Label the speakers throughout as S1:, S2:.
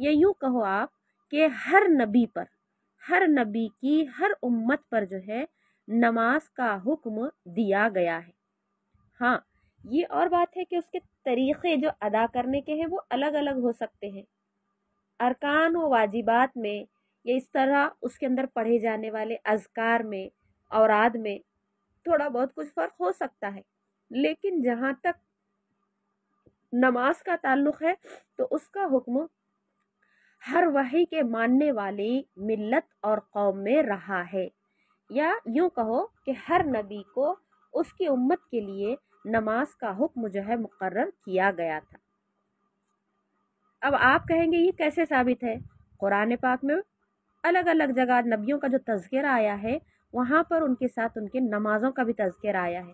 S1: या यूँ कहो आप कि हर नबी पर हर नबी की हर उम्मत पर जो है नमाज का हुक्म दिया गया है हाँ ये और बात है कि उसके तरीक़े जो अदा करने के हैं वो अलग अलग हो सकते हैं अरकान व वाजिबात में या इस तरह उसके अंदर पढ़े जाने वाले अजकार में औराद में थोड़ा बहुत कुछ फ़र्क हो सकता है लेकिन जहाँ तक नमाज का ताल्लुक़ है तो उसका हुक्म हर वही के मानने वाली मिल्लत और कौम में रहा है या यूँ कहो कि हर नबी को उसकी उम्मत के लिए नमाज का हुक्म जो है मुकर किया गया था अब आप कहेंगे ये कैसे साबित है कुरान पाक में अलग अलग जगह नबियों का जो तस्करा आया है वहाँ पर उनके साथ उनके नमाज़ों का भी तस्करा आया है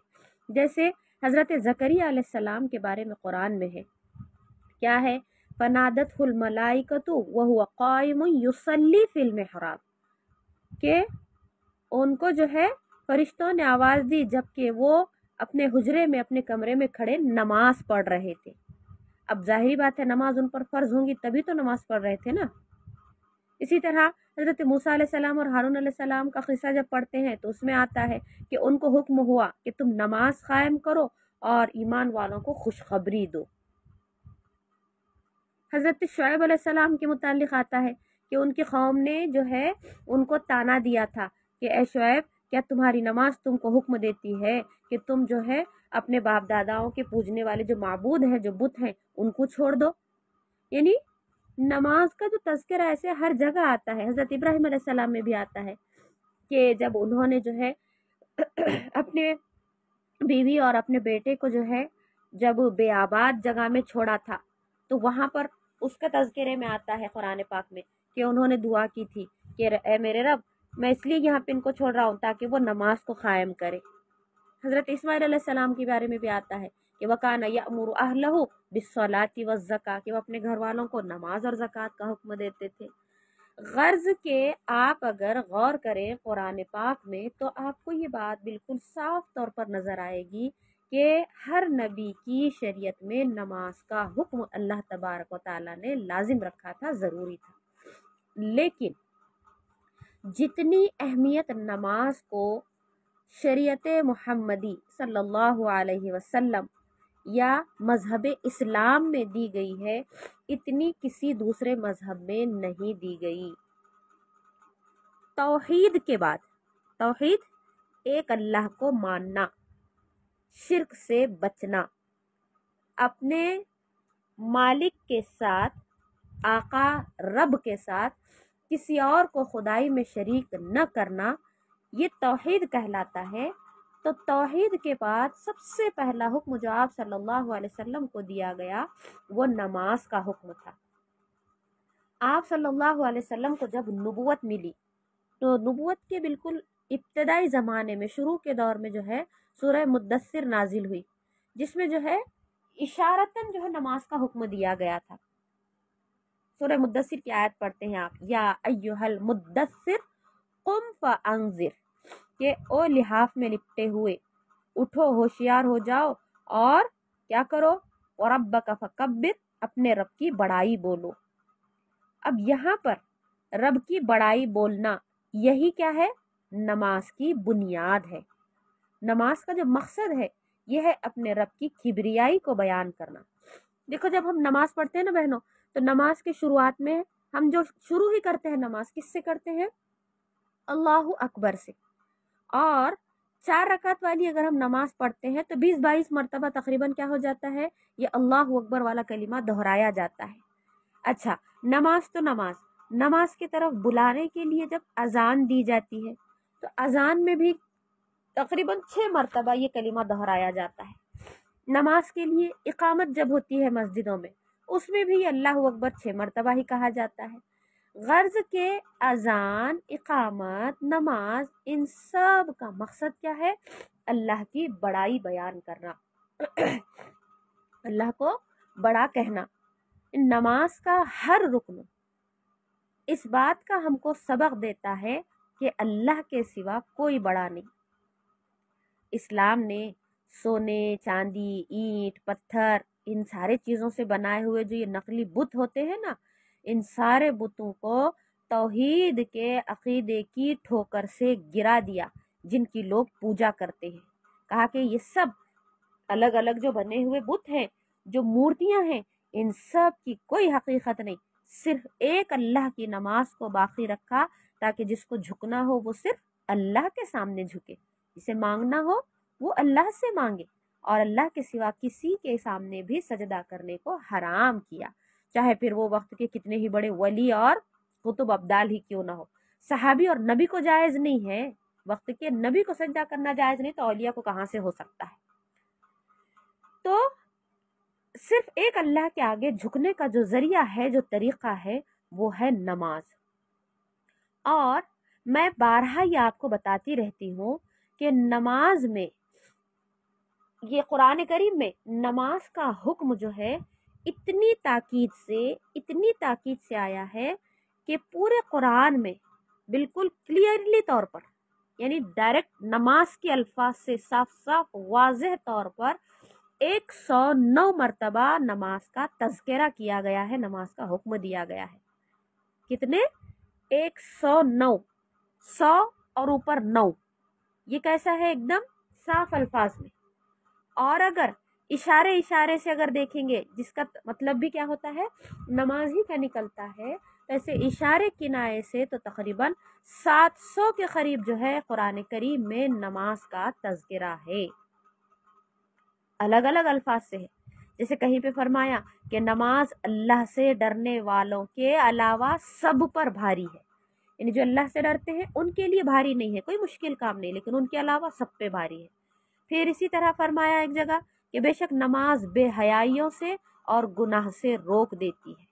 S1: जैसे हज़रत ज़करिया सलाम के बारे में कुरान में है क्या है फ़नादतमलाइकतु वह क़ायम युसली फिल्म हराब के उनको जो है फरिश्तों ने आवाज़ दी जबकि वो अपने हुजरे में अपने कमरे में खड़े नमाज पढ़ रहे थे अब जाहिर बात है नमाज उन पर फ़र्ज होंगी तभी तो नमाज पढ़ रहे थे ना इसी तरह हज़रत मूसा सलाम और हारून सलाम का खिस्सा जब पढ़ते हैं तो उसमें आता है कि उनको हुक्म हुआ कि तुम नमाज कायम करो और ईमान वालों को खुशखबरी दो हज़रत शुएब अलैहिस्सलाम के मुतालिक आता है कि उनकी कौम ने जो है उनको ताना दिया था कि ए शुएब क्या तुम्हारी नमाज तुमको हुक्म देती है कि तुम जो है अपने बाप दादाओं के पूजने वाले जो मबूद हैं जो बुत हैं उनको छोड़ दो यानी नमाज का जो तस्करा ऐसे हर जगह आता है हज़रत इब्राहिम सलाम में भी आता है कि जब उन्होंने जो है अपने बीवी और अपने बेटे को जो है जब बेआबाद जगह में छोड़ा था तो वहाँ पर उसका तस्करे में आता है कुरान पाक में कि उन्होंने दुआ की थी कि ए मेरे रब मैं इसलिए यहाँ पे इनको छोड़ रहा हूँ ताकि वो नमाज को क़ायम करे हज़रत इसमाइल के बारे में भी आता है कि वकाना या अमर अहलहू बिसलाती व ज़क़ा कि वह अपने घर वालों को नमाज और ज़क़़त का हुक्म देते थे गर्ज के आप अगर गौर करें कुरान पाक में तो आपको ये बात बिल्कुल साफ तौर पर नज़र आएगी कि हर नबी की शरीयत में नमाज का हुक्म अल्लाह तबारक व ताली ने लाजिम रखा था ज़रूरी था लेकिन जितनी अहमियत नमाज को शरीयत महमदी सल्लल्लाहु अलैहि वसल्लम या मज़हब इस्लाम में दी गई है इतनी किसी दूसरे मज़हब में नहीं दी गई तौहीद के बाद तौहीद एक अल्लाह को मानना शिरक से बचना अपने मालिक के साथ आका रब के साथ किसी और को खुदाई में शरीक न करना ये तोहद कहलाता है तो तोहद के बाद सबसे पहला हुक्म जो आप सल्लल्लाहु अलैहि वसल्लम को दिया गया वो नमाज का हुक्म था आप सल्लल्लाहु अलैहि वसल्लम को जब नबूत मिली तो नबूत के बिल्कुल इब्तदाई ज़माने में शुरू के दौर में जो है सूरह मुद्दसर नाजिल हुई जिसमें जो है इशारतन जो है नमाज का हुक्म दिया गया था सूरह मुद्दसर की आयत पढ़ते हैं आप या अयोहल मुद्दसर कुम फंजिर के ओ लिहाफ में लिपटे हुए उठो होशियार हो जाओ और क्या करो और रब का अपने रब की बड़ाई बोलो अब यहाँ पर रब की बड़ाई बोलना यही क्या है नमाज की बुनियाद है नमाज का जो मकसद है यह है अपने रब की खिबरियाई को बयान करना देखो जब हम नमाज पढ़ते हैं ना बहनों तो नमाज की शुरुआत में हम जो शुरू ही करते हैं नमाज किससे करते हैं अल्लाह अकबर से और चार रकात वाली अगर हम नमाज पढ़ते हैं तो बीस बाईस मरतबा तकरीबन क्या हो जाता है ये अल्लाह अकबर वाला कलिमा दोहराया जाता है अच्छा नमाज तो नमाज नमाज की तरफ बुलाने के लिए जब अजान दी जाती है तो अजान में भी तकरीबन छः मरतबा ये कलिमा दोहराया जाता है नमाज के लिए इकामत जब होती है मस्जिदों में उसमें भी अल्लाह अकबर छः मरतबा ही कहा जाता है गर्ज के अजान इकामत नमाज इन सब का मकसद क्या है अल्लाह की बड़ाई बयान करना अल्लाह को बड़ा कहना नमाज का हर रुकन इस बात का हमको सबक देता है कि अल्लाह के सिवा कोई बड़ा नहीं इस्लाम ने सोने चांदी ईंट पत्थर इन सारे चीज़ों से बनाए हुए जो ये नकली बुत होते हैं ना इन सारे बुतों को तोहहीद के अकीदे की ठोकर से गिरा दिया जिनकी लोग पूजा करते हैं कहा कि ये सब अलग अलग जो बने हुए बुत हैं जो मूर्तियां हैं इन सब की कोई हकीकत नहीं सिर्फ एक अल्लाह की नमाज को बाकी रखा ताकि जिसको झुकना हो वो सिर्फ अल्लाह के सामने झुके जिसे मांगना हो वो अल्लाह से मांगे और अल्लाह के सिवा किसी के सामने भी सजदा करने को हराम किया चाहे फिर वो वक्त के कितने ही बड़े वली और कुतुब अब्दाल ही क्यों ना हो सहाबी और नबी को जायज़ नहीं है वक्त के नबी को सजदा करना जायज़ नहीं तो अलिया को कहाँ से हो सकता है तो सिर्फ एक अल्लाह के आगे झुकने का जो जरिया है जो तरीका है वो है नमाज और मैं बारहा ही आपको बताती रहती हूँ कि नमाज में ये कुरान करीम में नमाज का हुक्म जो है इतनी ताकीद से इतनी ताकीद से आया है कि पूरे कुरान में बिल्कुल क्लियरली तौर पर यानी डायरेक्ट नमाज के अल्फाज से साफ साफ वाज तौर पर 109 मरतबा नमाज का तस्करा किया गया है नमाज का हुक्म दिया गया है कितने 109 सौ और ऊपर नौ ये कैसा है एकदम साफ अल्फाज में और अगर इशारे इशारे से अगर देखेंगे जिसका मतलब भी क्या होता है नमाज ही का निकलता है ऐसे इशारे किनाए से तो तकरीबन 700 के करीब जो है कुरान करीब में नमाज का तस्करा है अलग अलग अल्फाज से है जैसे कहीं पे फरमाया कि नमाज अल्लाह से डरने वालों के अलावा सब पर भारी है यानी जो अल्लाह से डरते हैं उनके लिए भारी नहीं है कोई मुश्किल काम नहीं लेकिन उनके अलावा सब पे भारी है फिर इसी तरह फरमाया एक जगह कि बेशक नमाज बेहयाइयों से और गुनाह से रोक देती है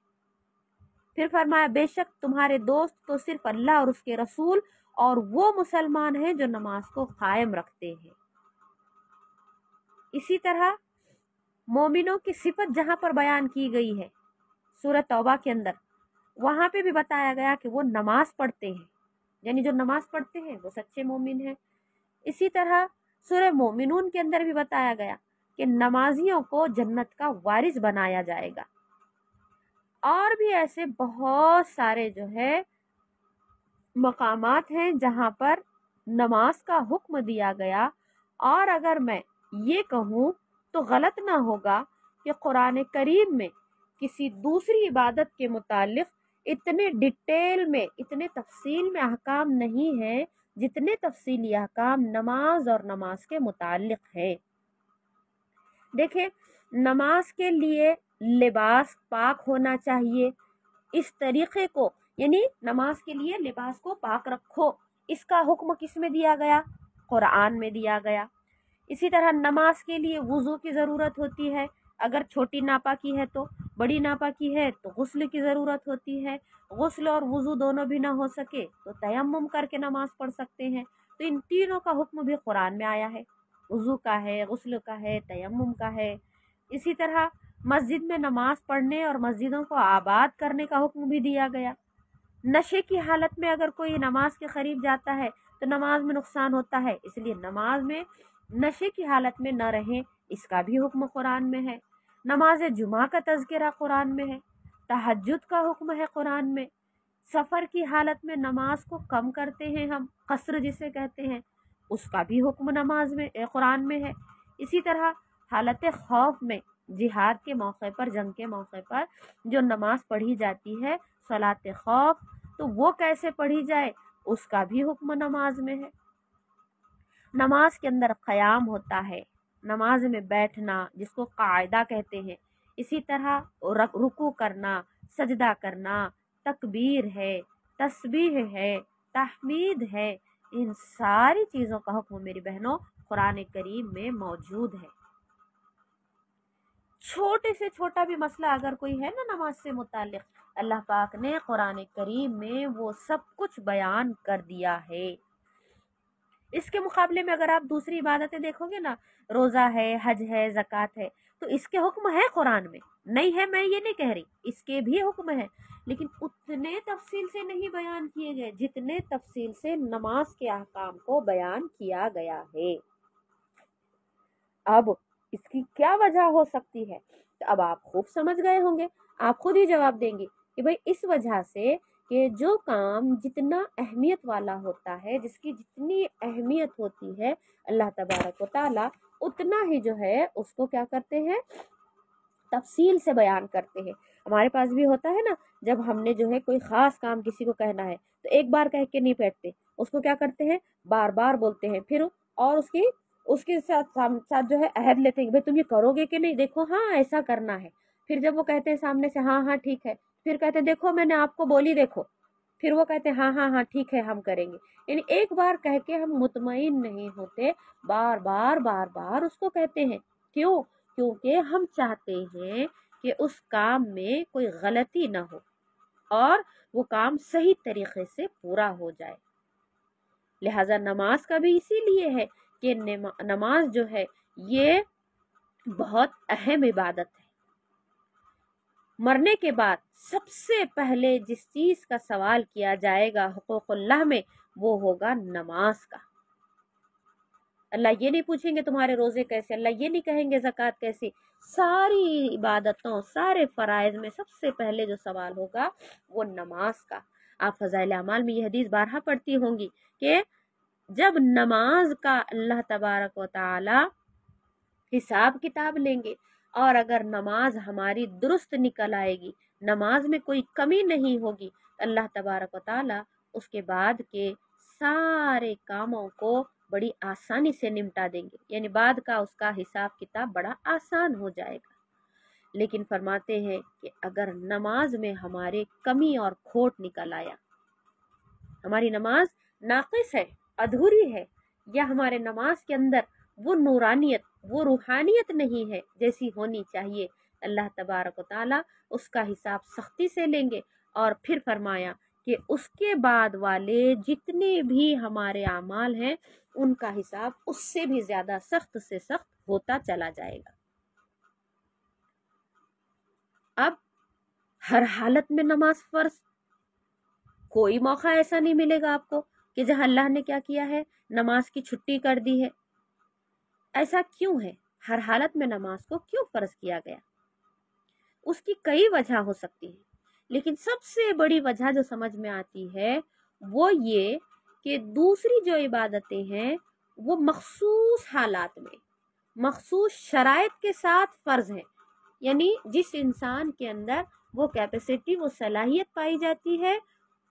S1: फिर फरमाया बेशक तुम्हारे दोस्त तो सिर्फ अल्लाह और उसके रसूल और वो मुसलमान हैं जो नमाज को कायम रखते हैं इसी तरह मोमिनों की सिफत जहां पर बयान की गई है सूरत तौबा के अंदर वहाँ पे भी बताया गया कि वो नमाज पढ़ते हैं यानी जो नमाज पढ़ते हैं वो सच्चे मोमिन हैं इसी तरह सुर मोमिनून के अंदर भी बताया गया कि नमाजियों को जन्नत का वारिस बनाया जाएगा और भी ऐसे बहुत सारे जो है मकाम हैं जहाँ पर नमाज का हुक्म दिया गया और अगर मैं ये कहूँ तो गलत ना होगा कि कुरान करीम में किसी दूसरी इबादत के मुतालिक इतने डिटेल में इतने तफसील में अहकाम नहीं है जितने तफसली अहकाम नमाज और नमाज के मुतालिक है देखे नमाज के लिए लिबास पाक होना चाहिए इस तरीक़े को यानी नमाज के लिए लिबास को पाक रखो इसका हुक्म किस में दिया गया क़ुरान में दिया गया इसी तरह नमाज के लिए वज़ू की ज़रूरत होती है अगर छोटी नापा की है तो बड़ी नापाकी है तो गसल की ज़रूरत होती है गसल और वज़ू दोनों भी ना हो सके तो तयम करके नमाज़ पढ़ सकते हैं तो इन तीनों का हुक्म भी कुरान में आया है वज़ू का है गसल का है तयम का है इसी तरह मस्जिद में नमाज़ पढ़ने और मस्जिदों को आबाद करने का हुक्म भी दिया गया नशे की हालत में अगर कोई नमाज के करीब जाता है तो नमाज में नुकसान होता है इसलिए नमाज में नशे की हालत में न रहें इसका भी हुक्म कुरान में है नमाज जुमा का तस्करा कुरान में है तहजद का हुक्म है कुरान में सफ़र की हालत में नमाज को कम करते हैं हम कसर जिसे कहते हैं उसका भी हुक्म नमाज में कुरान में है इसी तरह हालत खौफ में जिहाद के मौके पर जंग के मौके पर जो नमाज पढ़ी जाती है सलात खौफ तो वो कैसे पढ़ी जाए उसका भी हुक्म नमाज में है नमाज के अंदर क़याम होता है नमाज में बैठना जिसको कायदा कहते हैं इसी तरह रुकू करना सजदा करना तकबीर है तस्बीह है तहमीद है इन सारी चीज़ों का हुक्म मेरी बहनों कुरान करीम में मौजूद है छोटे से छोटा भी मसला अगर कोई है ना नमाज से मुतल अल्लाह पाक ने कुरान करीम में वो सब कुछ बयान कर दिया है इसके मुकाबले में अगर आप दूसरी इबादतें देखोगे ना रोज़ा है हज है ज़क़़त है तो इसके हुक्म है कुरान में नहीं है मैं ये नहीं कह रही इसके भी हुक्म है लेकिन उतने तफसील से नहीं बयान किए गए जितने तफसील से नमाज के अहकाम को बयान किया गया है अब इसकी क्या वजह हो सकती है तो अब आप खूब समझ गए होंगे आप खुद ही जवाब देंगे कि भाई इस वजह से कि जो काम जितना अहमियत वाला होता है जिसकी जितनी अहमियत होती है अल्लाह तबारक व उतना ही जो है उसको क्या करते हैं तफसील से बयान करते हैं हमारे पास भी होता है ना जब हमने जो है कोई ख़ास काम किसी को कहना है तो एक बार कह के नहीं बैठते उसको क्या करते हैं बार बार बोलते हैं फिर और उसकी उसके साथ साथ जो है अहद लेते हैं भाई तुम ये करोगे कि नहीं देखो हाँ ऐसा करना है फिर जब वो कहते हैं सामने से हाँ हाँ ठीक है फिर कहते हैं देखो मैंने आपको बोली देखो फिर वो कहते हैं हाँ हाँ हाँ ठीक है हम करेंगे यानी एक बार कह के हम मुतमिन नहीं होते बार बार बार बार उसको कहते हैं क्यों क्योंकि हम चाहते हैं कि उस काम में कोई गलती ना हो और वो काम सही तरीके से पूरा हो जाए लिहाजा नमाज का भी इसीलिए है कि नमाज जो है ये बहुत अहम इबादत है मरने के बाद सबसे पहले जिस चीज़ का सवाल किया जाएगा हकूक़ल्ला में वो होगा नमाज का अल्लाह ये नहीं पूछेंगे तुम्हारे रोज़े कैसे अल्लाह ये नहीं कहेंगे ज़क़़त कैसी सारी इबादतों सारे फ़रज़ में सबसे पहले जो सवाल होगा वो नमाज का आप फ़ज़ाइल अमाल में यह हदीस बारह पढ़ती होंगी कि जब नमाज का अल्लाह तबारक व ताली हिसाब किताब लेंगे और अगर नमाज हमारी दुरुस्त निकल आएगी नमाज में कोई कमी नहीं होगी तो अल्लाह तबारक ताली उसके बाद के सारे कामों को बड़ी आसानी से निपटा देंगे यानी बाद का उसका हिसाब किताब बड़ा आसान हो जाएगा लेकिन फरमाते हैं कि अगर नमाज में हमारे कमी और खोट निकल आया हमारी नमाज नाकिस है अधूरी है या हमारे नमाज के अंदर वो नूरानियत वो रूहानियत नहीं है जैसी होनी चाहिए अल्लाह तबारक ताली उसका हिसाब सख्ती से लेंगे और फिर फरमाया कि उसके बाद वाले जितने भी हमारे अमाल हैं उनका हिसाब उससे भी ज़्यादा सख्त से सख्त होता चला जाएगा अब हर हालत में नमाज फर्ज कोई मौका ऐसा नहीं मिलेगा आपको कि जहाँ अल्लाह ने क्या किया है नमाज की छुट्टी कर दी है ऐसा क्यों है हर हालत में नमाज को क्यों फर्ज किया गया उसकी कई वजह हो सकती है लेकिन सबसे बड़ी वजह जो समझ में आती है वो ये कि दूसरी जो इबादतें हैं वो मखसूस हालात में मखसूस शराय के साथ फ़र्ज हैं यानी जिस इंसान के अंदर वो कैपेसिटी वो सलाहियत पाई जाती है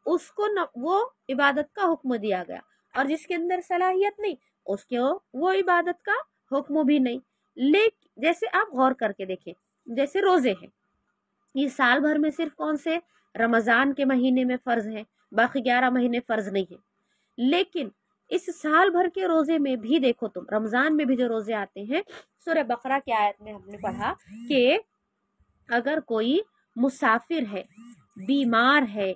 S1: उसको न, वो इबादत का हुक्म दिया गया और जिसके अंदर सलाहियत नहीं उसके वो इबादत का हुक्म भी नहीं लेकिन जैसे आप गौर करके देखें जैसे रोज़े हैं ये साल भर में सिर्फ कौन से रमज़ान के महीने में फ़र्ज है बाकी ग्यारह महीने फ़र्ज नहीं है लेकिन इस साल भर के रोज़े में भी देखो तुम रमज़ान में भी जो रोज़े आते हैं सूर्य बकरा की आयत में हमने पढ़ा कि अगर कोई मुसाफिर है बीमार है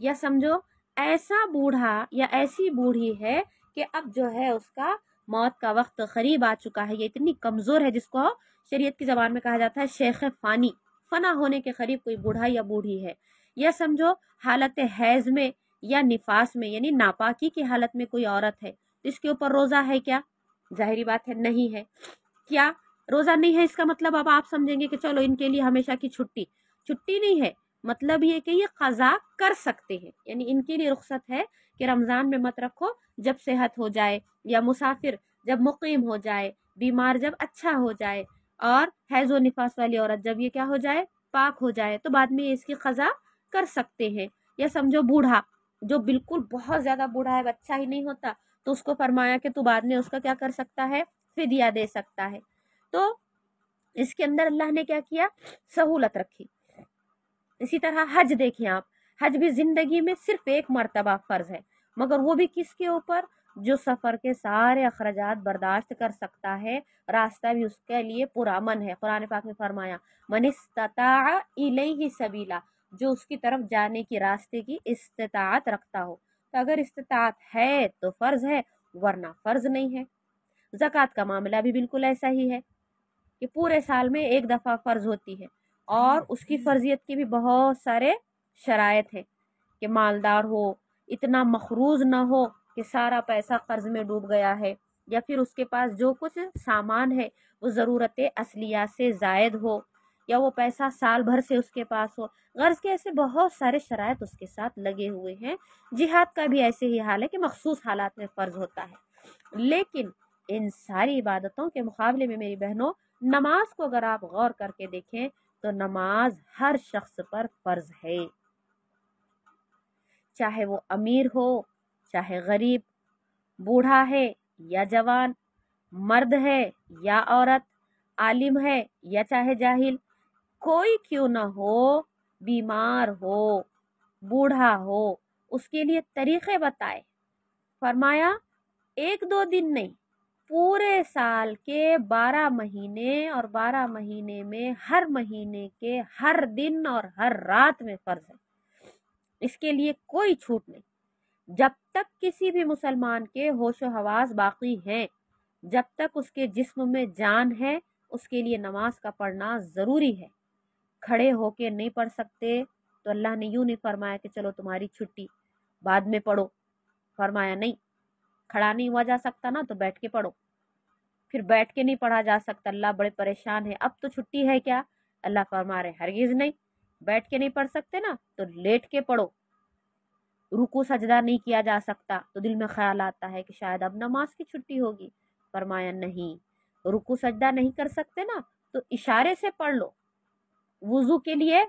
S1: या समझो ऐसा बूढ़ा या ऐसी बूढ़ी है कि अब जो है उसका मौत का वक्त करीब आ चुका है ये इतनी कमज़ोर है जिसको शरीयत की ज़बान में कहा जाता है शेख फ़ानी फना होने के करीब कोई बूढ़ा या बूढ़ी है यह समझो हालत हैज़ में या निफास में यानी नापाकी की हालत में कोई औरत है इसके ऊपर रोज़ा है क्या जाहरी बात है नहीं है क्या रोज़ा नहीं है इसका मतलब अब आप समझेंगे कि चलो इनके लिए हमेशा की छुट्टी छुट्टी नहीं है मतलब ये कि ये कजा कर सकते हैं यानी इनके लिए रुख्सत है कि रमज़ान में मत रखो जब सेहत हो जाए या मुसाफिर जब मुकीम हो जाए बीमार जब अच्छा हो जाए और हैजो नफास वाली औरत जब ये क्या हो जाए पाक हो जाए तो बाद में ये इसकी ख़ज़ा कर सकते हैं या समझो बूढ़ा जो बिल्कुल बहुत ज़्यादा बूढ़ा है बच्चा ही नहीं होता तो उसको फरमाया कि तू बाद में उसका क्या कर सकता है फिदिया दे सकता है तो इसके अंदर अल्लाह ने क्या किया सहूलत रखी इसी तरह हज देखें आप हज भी ज़िंदगी में सिर्फ एक मरतबा फ़र्ज है मगर वो भी किसके ऊपर जो सफ़र के सारे अखराज बर्दाश्त कर सकता है रास्ता भी उसके लिए पुरामन है कुरान पाक ने फरमाया मनिस्ता ही सबीला जो उसकी तरफ जाने की रास्ते की इस्तात रखता हो तो अगर इस्तात है तो फ़र्ज़ है वरना फ़र्ज़ नहीं है जक़ात का मामला भी बिल्कुल ऐसा ही है कि पूरे साल में एक दफ़ा फ़र्ज़ होती है और उसकी फर्जियत के भी बहुत सारे शराय है कि मालदार हो इतना मखरूज ना हो कि सारा पैसा कर्ज में डूब गया है या फिर उसके पास जो कुछ सामान है वो ज़रूरत असलिया से जायद हो या वो पैसा साल भर से उसके पास हो गर्ज के ऐसे बहुत सारे शराय तो उसके साथ लगे हुए हैं जिहाद का भी ऐसे ही हाल है कि मखसूस हालात में फ़र्ज होता है लेकिन इन सारी इबादतों के मुकाबले में मेरी बहनों नमाज को अगर आप गौर करके देखें तो नमाज हर शख्स पर फ़र्ज है चाहे वो अमीर हो चाहे गरीब बूढ़ा है या जवान मर्द है या औरत आलिम है या चाहे जाहिल कोई क्यों ना हो बीमार हो बूढ़ा हो उसके लिए तरीक़े बताए फरमाया एक दो दिन नहीं पूरे साल के बारह महीने और बारह महीने में हर महीने के हर दिन और हर रात में फ़र्ज है इसके लिए कोई छूट नहीं जब तक किसी भी मुसलमान के होश हवास बाकी हैं जब तक उसके जिस्म में जान है उसके लिए नमाज का पढ़ना ज़रूरी है खड़े होके नहीं पढ़ सकते तो अल्लाह ने यूँ नहीं फरमाया कि चलो तुम्हारी छुट्टी बाद में पढ़ो फरमाया नहीं खड़ा नहीं हुआ जा सकता ना तो बैठ के पढ़ो फिर बैठ के नहीं पढ़ा जा सकता अल्लाह बड़े परेशान है अब तो छुट्टी है क्या अल्लाह फरमा रहे हरगिज़ नहीं बैठ के नहीं पढ़ सकते ना तो लेट के पढ़ो रुको सजदा नहीं किया जा सकता तो दिल में ख्याल आता है कि शायद अब नमाज की छुट्टी होगी फरमाया नहीं रुको सजदा नहीं कर सकते ना तो इशारे से पढ़ लो वज़ू के लिए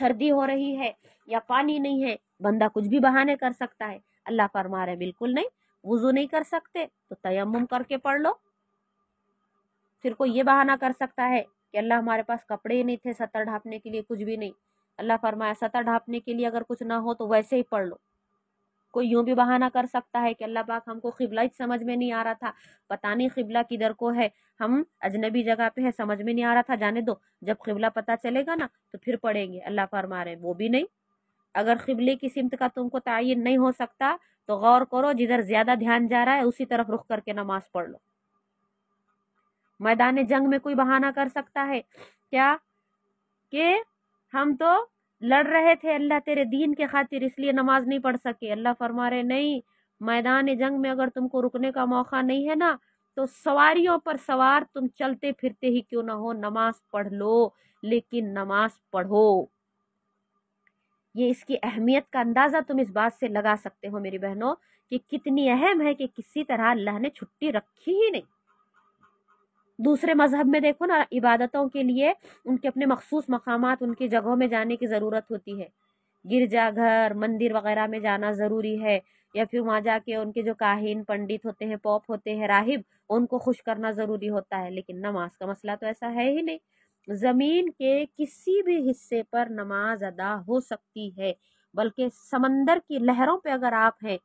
S1: सर्दी हो रही है या पानी नहीं है बंदा कुछ भी बहाने कर सकता है अल्लाह फरमा रहे बिल्कुल नहीं वजू नहीं कर सकते तो तयम करके पढ़ लो फिर कोई ये बहाना कर सकता है कि अल्लाह हमारे पास कपड़े ही नहीं थे सतर ढापने के लिए कुछ भी नहीं अल्लाह फरमाया सतर ढापने के लिए अगर कुछ ना हो तो वैसे ही पढ़ लो कोई यूँ भी बहाना कर सकता है कि अल्लाह पाक हमको खिबला ही समझ में नहीं आ रहा था पता नहीं खिबला किधर को है हम अजनबी जगह पे है समझ में नहीं आ रहा था जाने दो जब खिबला पता चलेगा ना तो फिर पढ़ेंगे अल्लाह फरमा रहे वो भी नहीं अगर क़िबले की सिमत का तुमको तयन नहीं हो सकता तो गौर करो जिधर ज़्यादा ध्यान जा रहा है उसी तरफ रुख करके नमाज पढ़ लो मैदान जंग में कोई बहाना कर सकता है क्या कि हम तो लड़ रहे थे अल्लाह तेरे दीन के खातिर इसलिए नमाज नहीं पढ़ सके अल्लाह फरमा रहे नहीं मैदान जंग में अगर तुमको रुकने का मौका नहीं है ना तो सवारियों पर सवार तुम चलते फिरते ही क्यों ना हो नमाज पढ़ लो लेकिन नमाज पढ़ो ये इसकी अहमियत का अंदाज़ा तुम इस बात से लगा सकते हो मेरी बहनों कि कितनी अहम है कि किसी तरह अल्लाह ने छुट्टी रखी ही नहीं दूसरे मजहब में देखो ना इबादतों के लिए उनके अपने मखसूस मकाम उनकी जगहों में जाने की ज़रूरत होती है गिरजाघर मंदिर वगैरह में जाना ज़रूरी है या फिर वहाँ जाके उनके जो काहिन पंडित होते हैं पॉप होते हैं राहिब उनको खुश करना ज़रूरी होता है लेकिन नमाज का मसला तो ऐसा है ही नहीं ज़मीन के किसी भी हिस्से पर नमाज अदा हो सकती है बल्कि समंदर की लहरों पे अगर आप हैं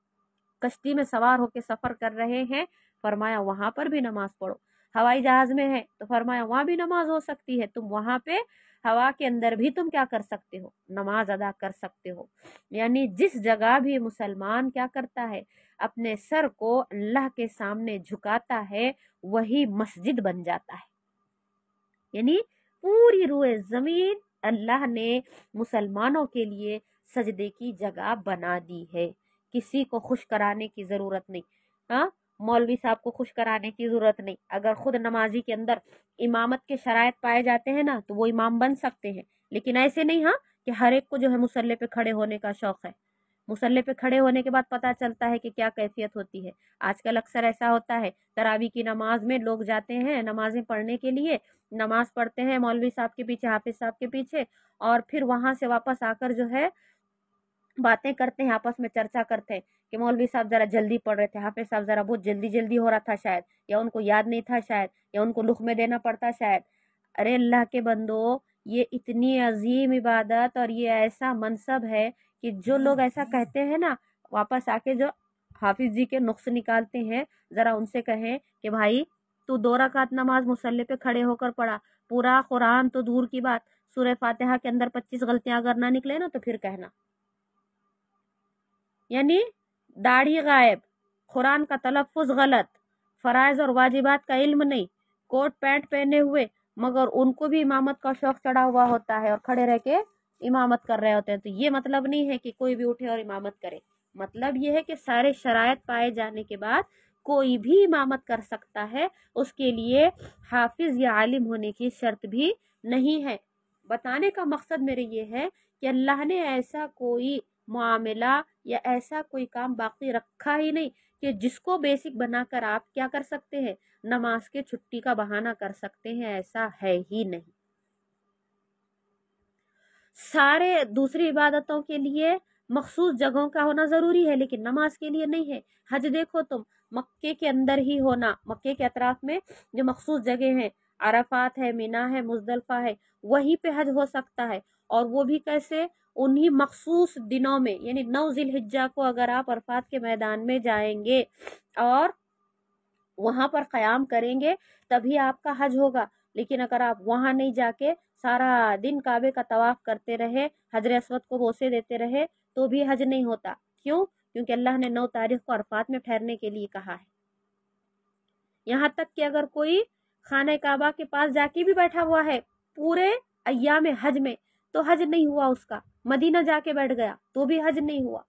S1: कश्ती में सवार होकर सफ़र कर रहे हैं फरमाया वहाँ पर भी नमाज पढ़ो हवाई जहाज़ में है तो फरमाया वहाँ भी नमाज हो सकती है तुम वहाँ पे हवा के अंदर भी तुम क्या कर सकते हो नमाज अदा कर सकते हो यानी जिस जगह भी मुसलमान क्या करता है अपने सर को अल्लाह के सामने झुकाता है वही मस्जिद बन जाता है यानी पूरी रुए ज़मीन अल्लाह ने मुसलमानों के लिए सजदे की जगह बना दी है किसी को खुश कराने की ज़रूरत नहीं हाँ मौलवी साहब को खुश कराने की ज़रूरत नहीं अगर ख़ुद नमाजी के अंदर इमामत के शरात पाए जाते हैं ना तो वो इमाम बन सकते हैं लेकिन ऐसे नहीं हाँ कि हर एक को जो है मुसल्ले पे खड़े होने का शौक़ है मुसल्ले पे खड़े होने के बाद पता चलता है कि क्या कैफियत होती है आजकल अक्सर ऐसा होता है तरावी की नमाज में लोग जाते हैं नमाजें पढ़ने के लिए नमाज पढ़ते हैं मौलवी साहब के पीछे हाफिज साहब के पीछे और फिर वहाँ से वापस आकर जो है बातें करते हैं आपस में चर्चा करते हैं कि मौलवी साहब ज़रा जल्दी पढ़ रहे थे हाफिज साहब ज़रा बहुत जल्दी जल्दी हो रहा था शायद या उनको याद नहीं था शायद या उनको लुख में देना पड़ता शायद अरे अल्लाह के बंदो ये इतनी अजीम इबादत और ये ऐसा मनसब है कि जो लोग ऐसा कहते हैं ना वापस आके जो हाफिज जी के नुस्ख निकालते हैं ज़रा उनसे कहें कि भाई तू दो रकात नमाज मुसल्ले पे खड़े होकर पढ़ा पूरा कुरान तो दूर की बात सूर्य फातिहा के अंदर पच्चीस गलतियां अगर ना निकले ना तो फिर कहना यानी दाढ़ी गायब कुरान का तलफ़ गलत फ़राइज़ और वाजिबात का इल्म नहीं कोट पैंट पहने हुए मगर उनको भी इमामत का शौक़ चढ़ा हुआ होता है और खड़े रह के इमामत कर रहे होते हैं तो ये मतलब नहीं है कि कोई भी उठे और इमामत करे मतलब ये है कि सारे शरायत पाए जाने के बाद कोई भी इमामत कर सकता है उसके लिए हाफिज या आलिम होने की शर्त भी नहीं है बताने का मकसद मेरे ये है कि अल्लाह ने ऐसा कोई मामला या ऐसा कोई काम बाकी रखा ही नहीं कि जिसको बेसिक बनाकर आप क्या कर सकते हैं नमाज के छुट्टी का बहाना कर सकते हैं ऐसा है ही नहीं सारे दूसरी इबादतों के लिए मखसूस जगहों का होना ज़रूरी है लेकिन नमाज के लिए नहीं है हज देखो तुम मक्के के अंदर ही होना मक्के के अतराफ में जो मखसूस जगह है अराफात है मीना है मुजदलफा है वहीं पे हज हो सकता है और वो भी कैसे उन्हीं मखसूस दिनों में यानी नौ हिज्जा को अगर आप अरफात के मैदान में जाएंगे और वहाँ पर क़याम करेंगे तभी आपका हज होगा लेकिन अगर आप वहाँ नहीं जाके सारा दिन काबे का तवाफ़ करते रहे हजर असवद को बोसे देते रहे तो भी हज नहीं होता क्यों क्योंकि अल्लाह ने नौ तारीख को अरफात में ठहरने के लिए कहा है यहाँ तक कि अगर कोई खान काबा के पास जाके भी बैठा हुआ है पूरे अय्याम हज में तो हज नहीं हुआ उसका मदीना जाके बैठ गया तो भी हज नहीं हुआ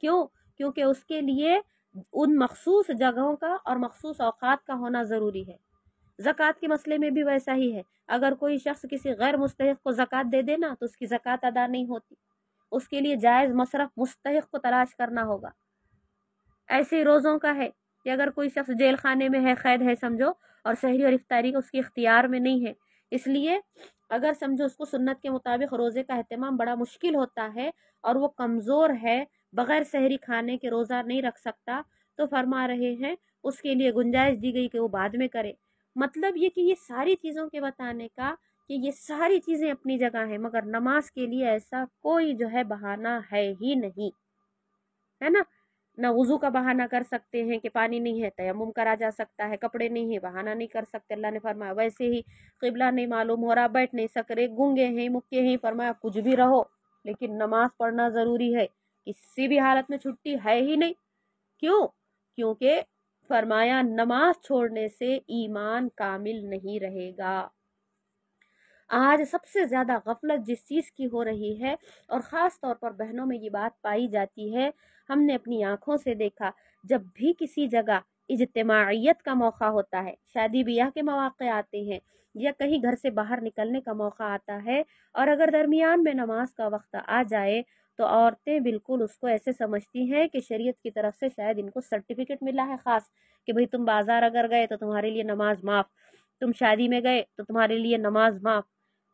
S1: क्यों क्योंकि उसके लिए उन मखसूस जगहों का और मखसूस अवकात का होना ज़रूरी है ज़क़़त के मसले में भी वैसा ही है अगर कोई शख्स किसी गैर मुस्तक को ज़क़़त दे देना तो उसकी ज़क़़त अदा नहीं होती उसके लिए जायज़ मशरफ मुस्तक को तलाश करना होगा ऐसे रोज़ों का है कि अगर कोई शख्स जेल खाने में है कैद है समझो और शहरी और इफ्तारी उसके इख्तियार में नहीं है इसलिए अगर समझो उसको सुन्नत के मुताबिक रोज़े का अहतमाम बड़ा मुश्किल होता है और वो कमज़ोर है बग़ैर शहरी खाने के रोज़ा नहीं रख सकता तो फरमा रहे हैं उसके लिए गुंजाइश दी गई कि वो बाद में करे मतलब ये कि ये सारी चीज़ों के बताने का कि ये सारी चीज़ें अपनी जगह हैं मगर नमाज के लिए ऐसा कोई जो है बहाना है ही नहीं है ना ना वज़ू का बहाना कर सकते हैं कि पानी नहीं है तयमुम करा जा सकता है कपड़े नहीं है बहाना नहीं कर सकते अल्लाह ने फरमाया वैसे ही किबला नहीं मालूम हो रहा बैठ नहीं सक रहे गूंगे हैं मुक्के हैं फरमाया कुछ भी रहो लेकिन नमाज पढ़ना ज़रूरी है किसी भी हालत में छुट्टी है ही नहीं क्यों क्योंकि फरमाया नमाज छोड़ने से ईमान कामिल नहीं रहेगा आज सबसे ज़्यादा गफलत जिस चीज़ की हो रही है और ख़ास तौर पर बहनों में ये बात पाई जाती है हमने अपनी आँखों से देखा जब भी किसी जगह इजतमायत का मौका होता है शादी ब्याह के मौक़े आते हैं या कहीं घर से बाहर निकलने का मौका आता है और अगर दरमियान में नमाज का वक्त आ जाए तो औरतें बिल्कुल उसको ऐसे समझती हैं कि शरीयत की तरफ से शायद इनको सर्टिफिकेट मिला है ख़ास कि भाई तुम बाज़ार अगर गए तो तुम्हारे लिए नमाज माफ़ तुम शादी में गए तो तुम्हारे लिए नमाज माफ़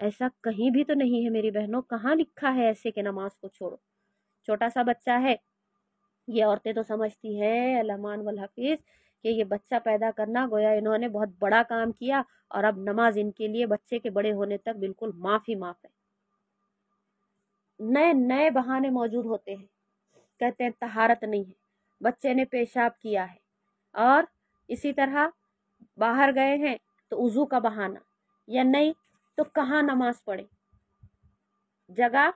S1: ऐसा कहीं भी तो नहीं है मेरी बहनों कहाँ लिखा है ऐसे कि नमाज को छोड़ो छोटा सा बच्चा है ये औरतें तो समझती हैं अलमान वल हफीज़ कि ये बच्चा पैदा करना गोया इन्होंने बहुत बड़ा काम किया और अब नमाज इनके लिए बच्चे के बड़े होने तक बिल्कुल माफ़ ही माफ़ है नए नए बहाने मौजूद होते हैं कहते हैं तहारत नहीं है बच्चे ने पेशाब किया है और इसी तरह बाहर गए हैं तो उजू का बहाना या नहीं तो कहाँ नमाज पढ़े जगह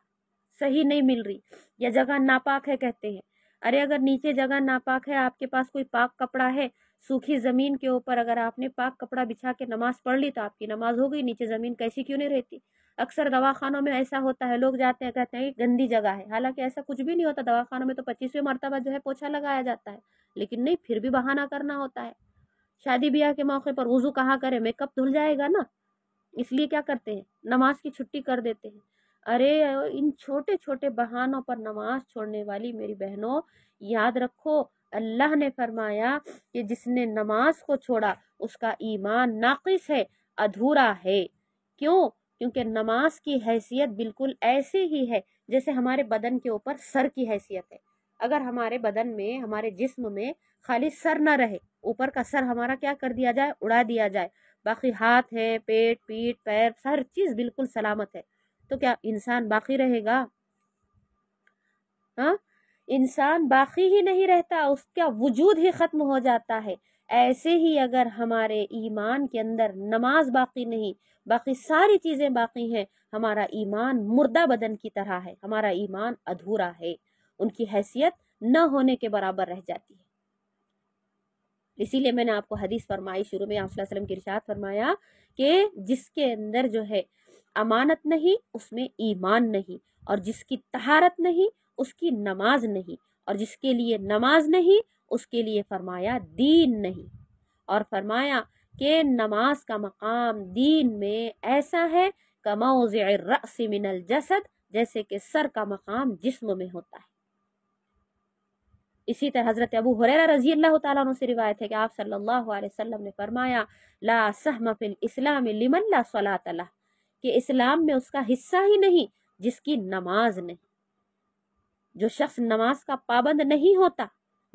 S1: सही नहीं मिल रही या जगह नापाक है कहते हैं अरे अगर नीचे जगह नापाक है आपके पास कोई पाक कपड़ा है सूखी ज़मीन के ऊपर अगर आपने पाक कपड़ा बिछा के नमाज़ पढ़ ली तो आपकी नमाज हो गई नीचे ज़मीन कैसी क्यों नहीं रहती अक्सर दवाखानों में ऐसा होता है लोग जाते हैं कहते हैं गंदी जगह है हालांकि ऐसा कुछ भी नहीं होता दवाखानों में तो पच्चीसवें मरतबा जो है पोछा लगाया जाता है लेकिन नहीं फिर भी बहाना करना होता है शादी ब्याह के मौके पर वज़ू कहाँ करें मेकअप धुल जाएगा ना इसलिए क्या करते हैं नमाज की छुट्टी कर देते हैं अरे इन छोटे छोटे बहानों पर नमाज छोड़ने वाली मेरी बहनों याद रखो अल्लाह ने फरमाया कि जिसने नमाज को छोड़ा उसका ईमान नाकिस है अधूरा है क्यों क्योंकि नमाज की हैसियत बिल्कुल ऐसी ही है जैसे हमारे बदन के ऊपर सर की हैसियत है अगर हमारे बदन में हमारे जिस्म में खाली सर ना रहे ऊपर का सर हमारा क्या कर दिया जाए उड़ा दिया जाए बाकी हाथ है पेट पीठ पैर हर चीज़ बिल्कुल सलामत है तो क्या इंसान बाकी रहेगा हाँ इंसान बाकी ही नहीं रहता उसका वजूद ही ख़त्म हो जाता है ऐसे ही अगर हमारे ईमान के अंदर नमाज बाकी नहीं बाकी सारी चीज़ें बाकी हैं हमारा ईमान मुर्दा बदन की तरह है हमारा ईमान अधूरा है उनकी हैसियत न होने के बराबर रह जाती है इसीलिए मैंने आपको हदीस फरमाई शुरू में आप की फरमाया कि जिसके अंदर जो है अमानत नहीं उसमें ईमान नहीं और जिसकी तहारत नहीं उसकी नमाज नहीं और जिसके लिए नमाज नहीं उसके लिए फरमाया दीन नहीं और फरमाया कि नमाज का मकाम दीन में ऐसा है कमौज जसद जैसे कि सर का मकाम जिस्म में होता है इसी तरह हज़रत अबू हुरैरा रजी अल्लाह तु से रिवायत है कि आप सल्लल्लाहु अलैहि वसल्लम ने फरमाया ला सहम फिल इस्लाम लिमन ला सलात कि इस्लाम में उसका हिस्सा ही नहीं जिसकी नमाज नहीं जो शख्स नमाज का पाबंद नहीं होता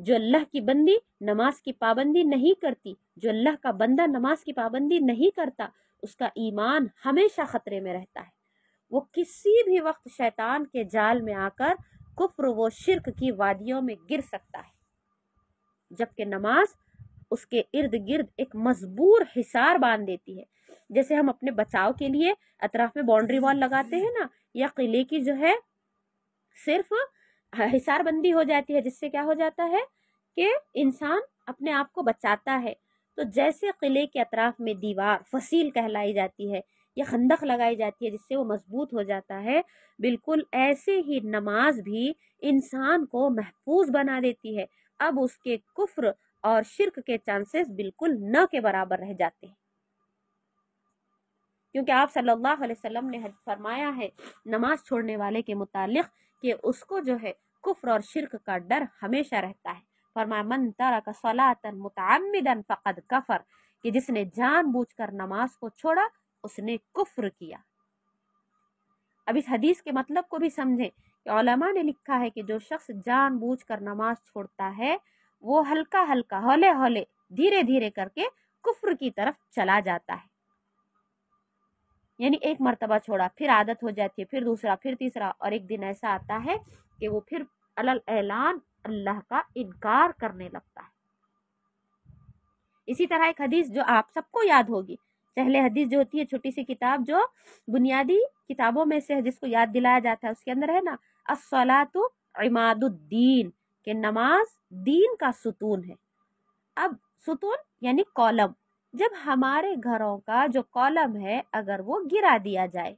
S1: जो अल्लाह की बंदी नमाज की पाबंदी नहीं करती जो अल्लाह का बंदा नमाज की पाबंदी नहीं करता उसका ईमान हमेशा खतरे में रहता है वो किसी भी वक्त शैतान के जाल में आकर कुफ्र व शिरक की वादियों में गिर सकता है जबकि नमाज उसके इर्द गिर्द एक मजबूर हिसार बांध देती है जैसे हम अपने बचाव के लिए अतराफ में बाउंड्री वॉल लगाते हैं ना या किले की जो है सिर्फ हिसारबंदी हो जाती है जिससे क्या हो जाता है कि इंसान अपने आप को बचाता है तो जैसे किले के अतराफ में दीवार फसील कहलाई जाती है या खंदक लगाई जाती है जिससे वो मजबूत हो जाता है बिल्कुल ऐसे ही नमाज भी इंसान को महफूज बना देती है अब उसके कुफ्र और शिरक के चांसेस बिल्कुल न के बराबर रह जाते हैं क्योंकि आप सल्लल्लाहु अलैहि वसल्लम ने फरमाया है नमाज छोड़ने वाले के मुतालिक कि उसको जो है कुफ्र और शिरक का डर हमेशा रहता है फरमाया मन तरक सलातन मुतअम्मिदन फ़कद कफ़र कि जिसने जानबूझकर नमाज को छोड़ा उसने कुफ्र किया अब इस हदीस के मतलब को भी समझें कि ओलमा ने लिखा है कि जो शख्स जानबूझकर नमाज छोड़ता है वो हल्का हल्का हौले हौले धीरे धीरे करके कुफ्र की तरफ चला जाता है यानी एक मरतबा छोड़ा फिर आदत हो जाती है फिर दूसरा फिर तीसरा और एक दिन ऐसा आता है कि वो फिर अलल ऐलान अल्लाह का इनकार करने लगता है इसी तरह एक हदीस जो आप सबको याद होगी पहले हदीस जो होती है छोटी सी किताब जो बुनियादी किताबों में से है जिसको याद दिलाया जाता है उसके अंदर है ना असलातु इमादुद्दीन के नमाज दीन का सुतून है अब सुतून यानी कॉलम जब हमारे घरों का जो कॉलम है अगर वो गिरा दिया जाए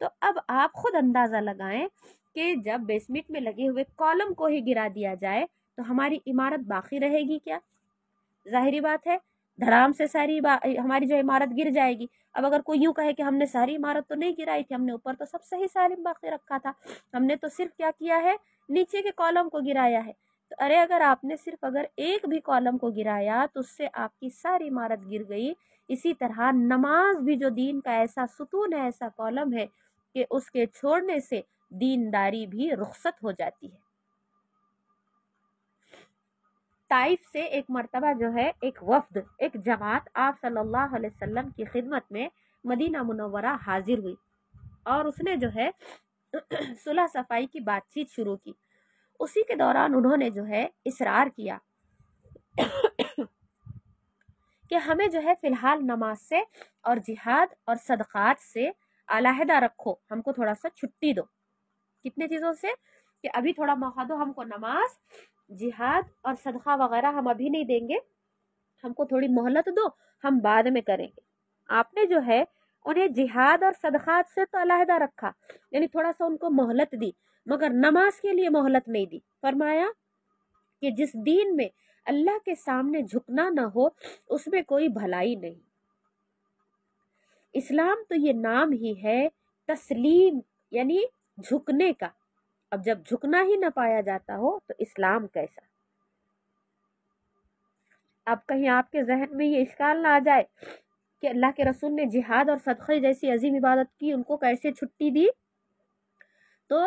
S1: तो अब आप खुद अंदाज़ा लगाएं कि जब बेसमेंट में लगे हुए कॉलम को ही गिरा दिया जाए तो हमारी इमारत बाकी रहेगी क्या जाहिर बात है धड़ाम से सारी हमारी जो इमारत गिर जाएगी अब अगर कोई यूं कहे कि हमने सारी इमारत तो नहीं गिराई थी हमने ऊपर तो सब सही सारी बाकी रखा था हमने तो सिर्फ क्या किया है नीचे के कॉलम को गिराया है तो अरे अगर आपने सिर्फ अगर एक भी कॉलम को गिराया तो उससे आपकी सारी इमारत गिर गई इसी तरह नमाज भी जो दीन का ऐसा सुतून है ऐसा कॉलम है कि उसके छोड़ने से दीनदारी भी रुखसत हो जाती है ताइफ से एक मर्तबा जो है एक वफद एक जमात आप सल्लल्लाहु अलैहि वसल्लम की खिदमत में मदीना मुनवरा हाजिर हुई और उसने जो है सुलह सफाई की बातचीत शुरू की उसी के दौरान उन्होंने जो है इसरार किया कि हमें जो है फ़िलहाल नमाज से और जिहाद और सदक़ात से अलहदा रखो हमको थोड़ा सा छुट्टी दो कितने चीज़ों से कि अभी थोड़ा मौका दो हमको नमाज जिहाद और सदका वगैरह हम अभी नहीं देंगे हमको थोड़ी मोहलत दो हम बाद में करेंगे आपने जो है उन्हें जिहाद और सदक़ात से तो अलहदा रखा यानी थोड़ा सा उनको मोहलत दी मगर नमाज के लिए मोहलत नहीं दी फरमाया कि जिस दीन में अल्लाह के सामने झुकना ना हो उसमें कोई भलाई नहीं इस्लाम तो ये नाम ही है तस्लीम यानी झुकने का अब जब झुकना ही ना पाया जाता हो तो इस्लाम कैसा अब कहीं आपके जहन में ये इश्काल ना आ जाए कि अल्लाह के रसूल ने जिहाद और सदक़े जैसी अजीम इबादत की उनको कैसे छुट्टी दी तो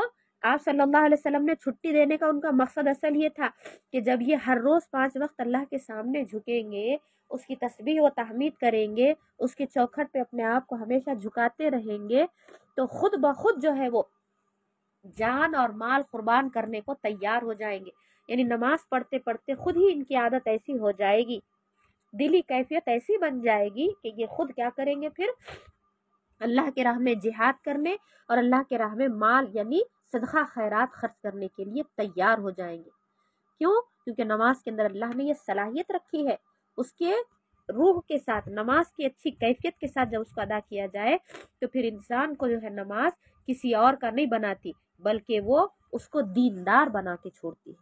S1: आप सल्लल्लाहु अलैहि वसल्लम ने छुट्टी देने का उनका मकसद असल ये था कि जब ये हर रोज़ पाँच वक्त अल्लाह के सामने झुकेंगे उसकी तस्वीर व तहमीद करेंगे उसके चौखट पे अपने आप को हमेशा झुकाते रहेंगे तो ख़ुद ब खुद जो है वो जान और माल कुर्बान करने को तैयार हो जाएंगे यानी नमाज पढ़ते पढ़ते खुद ही इनकी आदत ऐसी हो जाएगी दिली कैफियत ऐसी बन जाएगी कि ये खुद क्या करेंगे फिर अल्लाह के राह में जिहाद करने और अल्लाह के राह में माल यानी सदका खैरत खर्च करने के लिए तैयार हो जाएंगे क्यों क्योंकि नमाज के अंदर अल्लाह ने यह सलाहियत रखी है उसके रूह के साथ नमाज की अच्छी कैफियत के साथ जब उसको अदा किया जाए तो फिर इंसान को जो है नमाज किसी और का नहीं बनाती बल्कि वो उसको दीनदार बना के छोड़ती है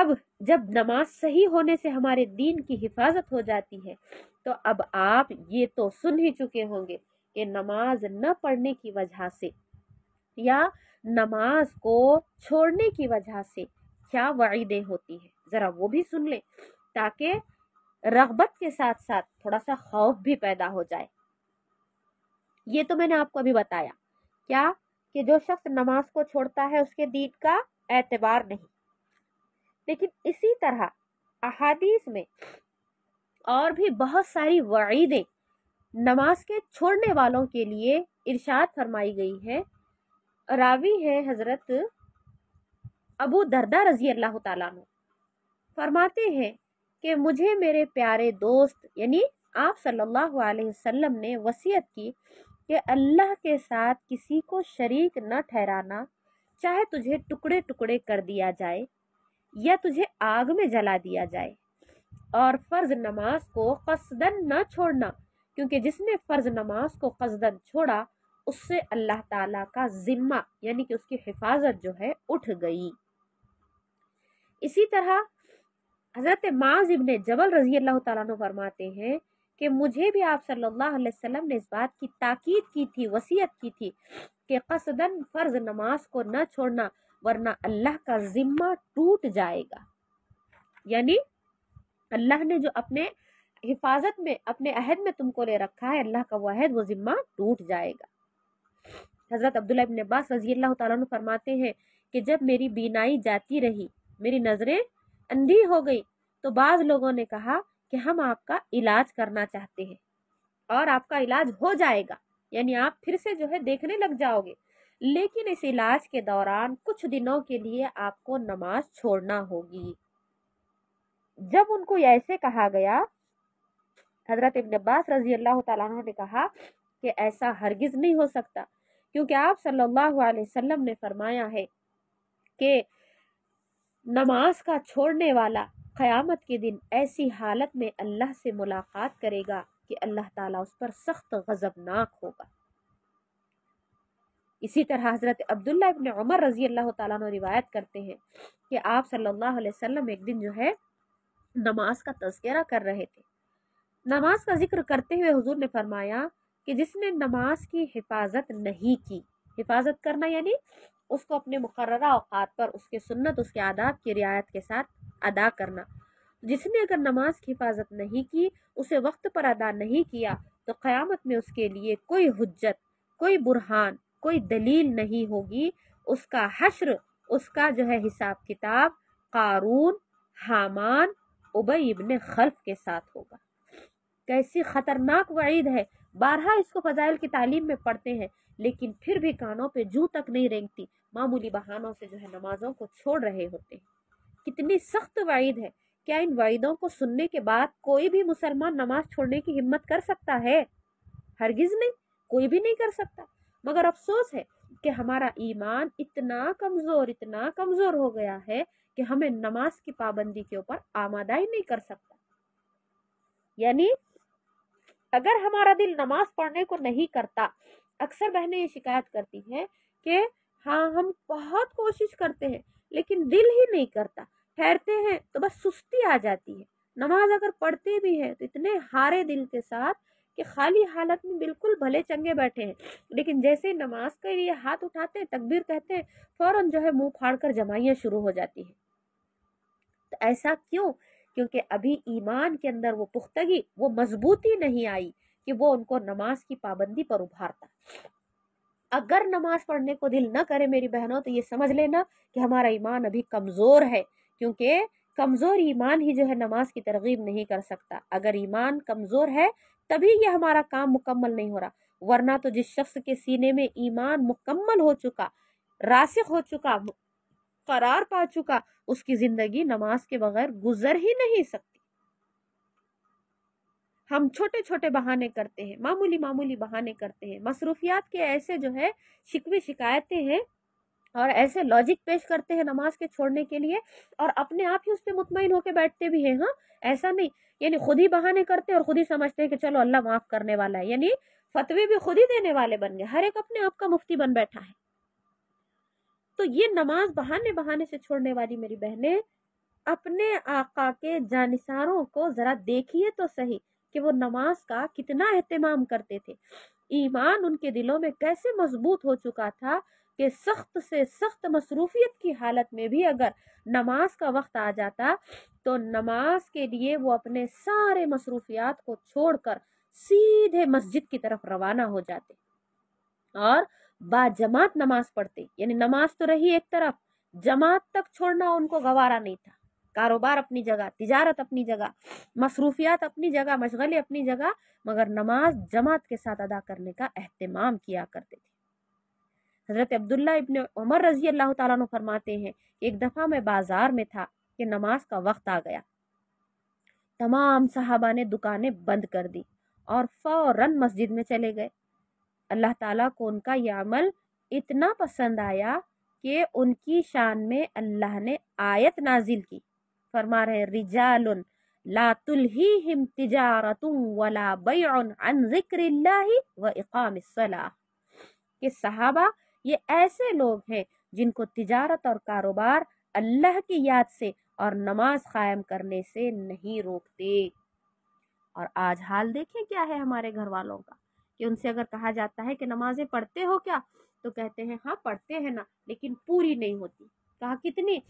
S1: अब जब नमाज सही होने से हमारे दीन की हिफाजत हो जाती है तो अब आप ये तो सुन ही चुके होंगे के नमाज न पढ़ने की वजह से या नमाज को छोड़ने की वजह से क्या वाइदें होती हैं ज़रा वो भी सुन लें ताकि रगबत के साथ साथ थोड़ा सा खौफ भी पैदा हो जाए ये तो मैंने आपको अभी बताया क्या कि जो शख्स नमाज को छोड़ता है उसके दीन का एतबार नहीं लेकिन इसी तरह अहादीस में और भी बहुत सारी वाइदें नमाज के छोड़ने वालों के लिए इरशाद फरमाई गई है रावी है हज़रत अबू दरदा रजी अल्लाह ताला फरमाते हैं कि मुझे मेरे प्यारे दोस्त यानी आप सल्लल्लाहु अलैहि वसल्लम ने वसीयत की कि अल्लाह के साथ किसी को शरीक न ठहराना चाहे तुझे टुकड़े टुकड़े कर दिया जाए या तुझे आग में जला दिया जाए और फ़र्ज़ नमाज को कसदन न छोड़ना क्योंकि जिसने फ़र्ज नमाज को कसदन छोड़ा उससे अल्लाह ताला का ज़िम्मा यानी कि उसकी हिफाजत जो है उठ गई इसी तरह हज़रत माज इबन जबल रज़ी अल्लाह तु फरमाते हैं कि मुझे भी आप सल्लल्लाहु अलैहि वसल्लम ने इस बात की ताकीद की थी वसीयत की थी कि कसदन फ़र्ज नमाज को न छोड़ना वरना अल्लाह का ज़िम्मा टूट जाएगा यानी अल्लाह ने जो अपने हिफाजत में अपने अहद में तुमको ले रखा है अल्लाह का वह अहद वो ज़िम्मा टूट जाएगा हज़रत अब्दुल्ला इबन अब्बास रजी अल्लाह तु फरमाते हैं कि जब मेरी बीनाई जाती रही मेरी नज़रें अंधी हो गई तो बाज़ लोगों ने कहा कि हम आपका इलाज करना चाहते हैं और आपका इलाज हो जाएगा यानी आप फिर से जो है देखने लग जाओगे लेकिन इस इलाज के दौरान कुछ दिनों के लिए आपको नमाज छोड़ना होगी जब उनको ऐसे कहा गया हज़रत इबन अब्बास रजी अल्लाह तु ने कहा कि ऐसा हरगिज़ नहीं हो सकता क्योंकि आप सल्लल्लाहु अलैहि वसल्लम ने फरमाया है कि नमाज का छोड़ने वाला क़यामत के दिन ऐसी हालत में अल्लाह से मुलाकात करेगा कि अल्लाह ताला उस पर सख्त गज़बनाक होगा इसी तरह हज़रत अब्दुल्ला इबन उमर रजी अल्लाह तु रिवायत करते हैं कि आप सल्लल्लाहु अलैहि वसल्लम एक दिन जो है नमाज का तस्करा कर रहे थे नमाज का जिक्र करते हुए हुजूर ने फरमाया कि जिसने नमाज की हिफाजत नहीं की हिफाजत करना यानी उसको अपने मुकर अवकात पर उसके सुन्नत उसके आदाब की रियायत के साथ अदा करना जिसने अगर नमाज की हिफाजत नहीं की उसे वक्त पर अदा नहीं किया तो क़यामत में उसके लिए कोई हजत कोई बुरहान कोई दलील नहीं होगी उसका हश्र उसका जो है हिसाब किताब कारून हामान उबई इबन खल्फ के साथ होगा कैसी खतरनाक वईद है बारहा इसको फजाइल की तालीम में पढ़ते हैं लेकिन फिर भी कानों पे जू तक नहीं रेंगती मामूली बहानों से जो है नमाजों को छोड़ रहे होते हैं कितनी सख्त वाइद है क्या इन वाइदों को सुनने के बाद कोई भी मुसलमान नमाज छोड़ने की हिम्मत कर सकता है हरगिज नहीं कोई भी नहीं कर सकता मगर अफसोस है कि हमारा ईमान इतना कमज़ोर इतना कमज़ोर हो गया है कि हमें नमाज की पाबंदी के ऊपर आमादाई नहीं कर सकता यानी अगर हमारा दिल नमाज पढ़ने को नहीं करता अक्सर बहनें ये शिकायत करती हैं कि हाँ हम बहुत कोशिश करते हैं लेकिन दिल ही नहीं करता ठहरते हैं तो बस सुस्ती आ जाती है नमाज अगर पढ़ते भी हैं तो इतने हारे दिल के साथ कि खाली हालत में बिल्कुल भले चंगे बैठे हैं लेकिन जैसे नमाज के लिए हाथ उठाते हैं तकबीर कहते हैं फ़ौरन जो है मुंह फाड़कर कर जमाइयाँ शुरू हो जाती हैं तो ऐसा क्यों क्योंकि अभी ईमान के अंदर वो पुख्तगी वो मजबूती नहीं आई कि वो उनको नमाज की पाबंदी पर उभारता अगर नमाज पढ़ने को दिल न करे मेरी बहनों तो ये समझ लेना कि हमारा ईमान अभी कमज़ोर है क्योंकि कमज़ोर ईमान ही जो है नमाज की तरगीब नहीं कर सकता अगर ईमान कमज़ोर है तभी यह हमारा काम मुकम्मल नहीं हो रहा वरना तो जिस शख्स के सीने में ईमान मुकम्मल हो चुका रासिक हो चुका करार पा चुका उसकी जिंदगी नमाज के बगैर गुजर ही नहीं सकती हम छोटे छोटे बहाने करते हैं मामूली मामूली बहाने करते हैं मसरूफियात के ऐसे जो है शिकवे शिकायतें हैं और ऐसे लॉजिक पेश करते हैं नमाज के छोड़ने के लिए और अपने आप ही उस पर मुतमिन होकर बैठते भी हैं हाँ ऐसा नहीं यानी खुद ही बहाने करते हैं और खुद ही समझते हैं कि चलो अल्लाह माफ़ करने वाला है यानी फतवे भी खुद ही देने वाले बन गए हर एक अपने आप का मुफ्ती बन बैठा है तो ये नमाज बहाने बहाने से छोड़ने वाली मेरी बहनें अपने आका के जानिसारों को ज़रा देखिए तो सही कि वो नमाज का कितना अहतमाम करते थे ईमान उनके दिलों में कैसे मजबूत हो चुका था कि सख्त से सख्त मसरूफियत की हालत में भी अगर नमाज का वक्त आ जाता तो नमाज के लिए वो अपने सारे मसरूफियात को छोड़कर सीधे मस्जिद की तरफ रवाना हो जाते और बा जमात नमाज पढ़ते यानी नमाज तो रही एक तरफ जमात तक छोड़ना उनको गवारा नहीं था कारोबार अपनी जगह तिजारत अपनी जगह मसरूफियात अपनी जगह मशगले अपनी जगह मगर नमाज जमात के साथ अदा करने का अहतमाम किया करते थे हज़रत अब्दुल्ला इबन उमर रजी अल्लाह तु फरमाते हैं एक दफ़ा मैं बाज़ार में था कि नमाज का वक्त आ गया तमाम साहबा ने दुकानें बंद कर दी और फौरन मस्जिद में चले गए अल्लाह ताला को उनका यह अमल इतना पसंद आया कि उनकी शान में अल्लाह ने आयत नाजिल की फरमा रहे रिजाल लातुल ही हिम तिजारत वला बन जिक्र व इकाम के सहाबा ये ऐसे लोग हैं जिनको तिजारत और कारोबार अल्लाह की याद से और नमाज कायम करने से नहीं रोकते और आज हाल देखें क्या है हमारे घर वालों का कि उनसे अगर कहा जाता है कि नमाजें पढ़ते हो क्या तो कहते हैं हाँ पढ़ते हैं ना लेकिन पूरी नहीं होती कहा कितनी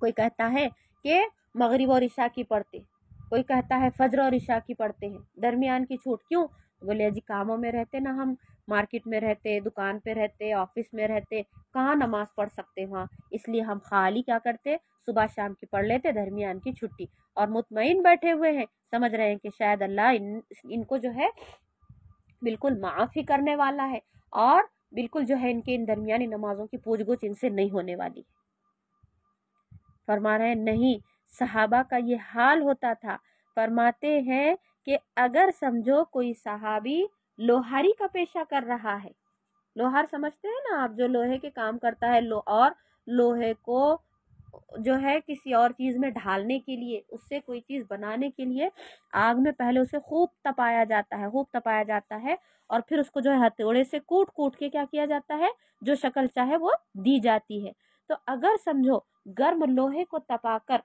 S1: कोई कहता है कि मगरिब और ईशा की पढ़ते कोई कहता है फजर और ईशा की पढ़ते हैं दरमियान की छूट क्यों तो बोले जी कामों में रहते ना हम मार्केट में रहते दुकान पे रहते ऑफिस में रहते कहाँ नमाज पढ़ सकते वहाँ इसलिए हम खाली क्या करते सुबह शाम की पढ़ लेते दरमियान की छुट्टी और मुतमिन बैठे हुए हैं समझ रहे हैं कि शायद अल्लाह इन इनको जो है बिल्कुल माफ़ ही करने वाला है और बिल्कुल जो है इनके इन दरमियानी नमाजों की पूछ गुछ इनसे नहीं होने वाली है फरमा रहे नहीं सहाबा का ये हाल होता था फरमाते हैं कि अगर समझो कोई सहाबी लोहारी का पेशा कर रहा है लोहार समझते हैं ना आप जो लोहे के काम करता है लो और लोहे को जो है किसी और चीज़ में ढालने के लिए उससे कोई चीज़ बनाने के लिए आग में पहले उसे खूब तपाया जाता है खूब तपाया जाता है और फिर उसको जो है हथौड़े से कूट कूट के क्या किया जाता है जो शक्ल चाहे वो दी जाती है तो अगर समझो गर्म लोहे को तपाकर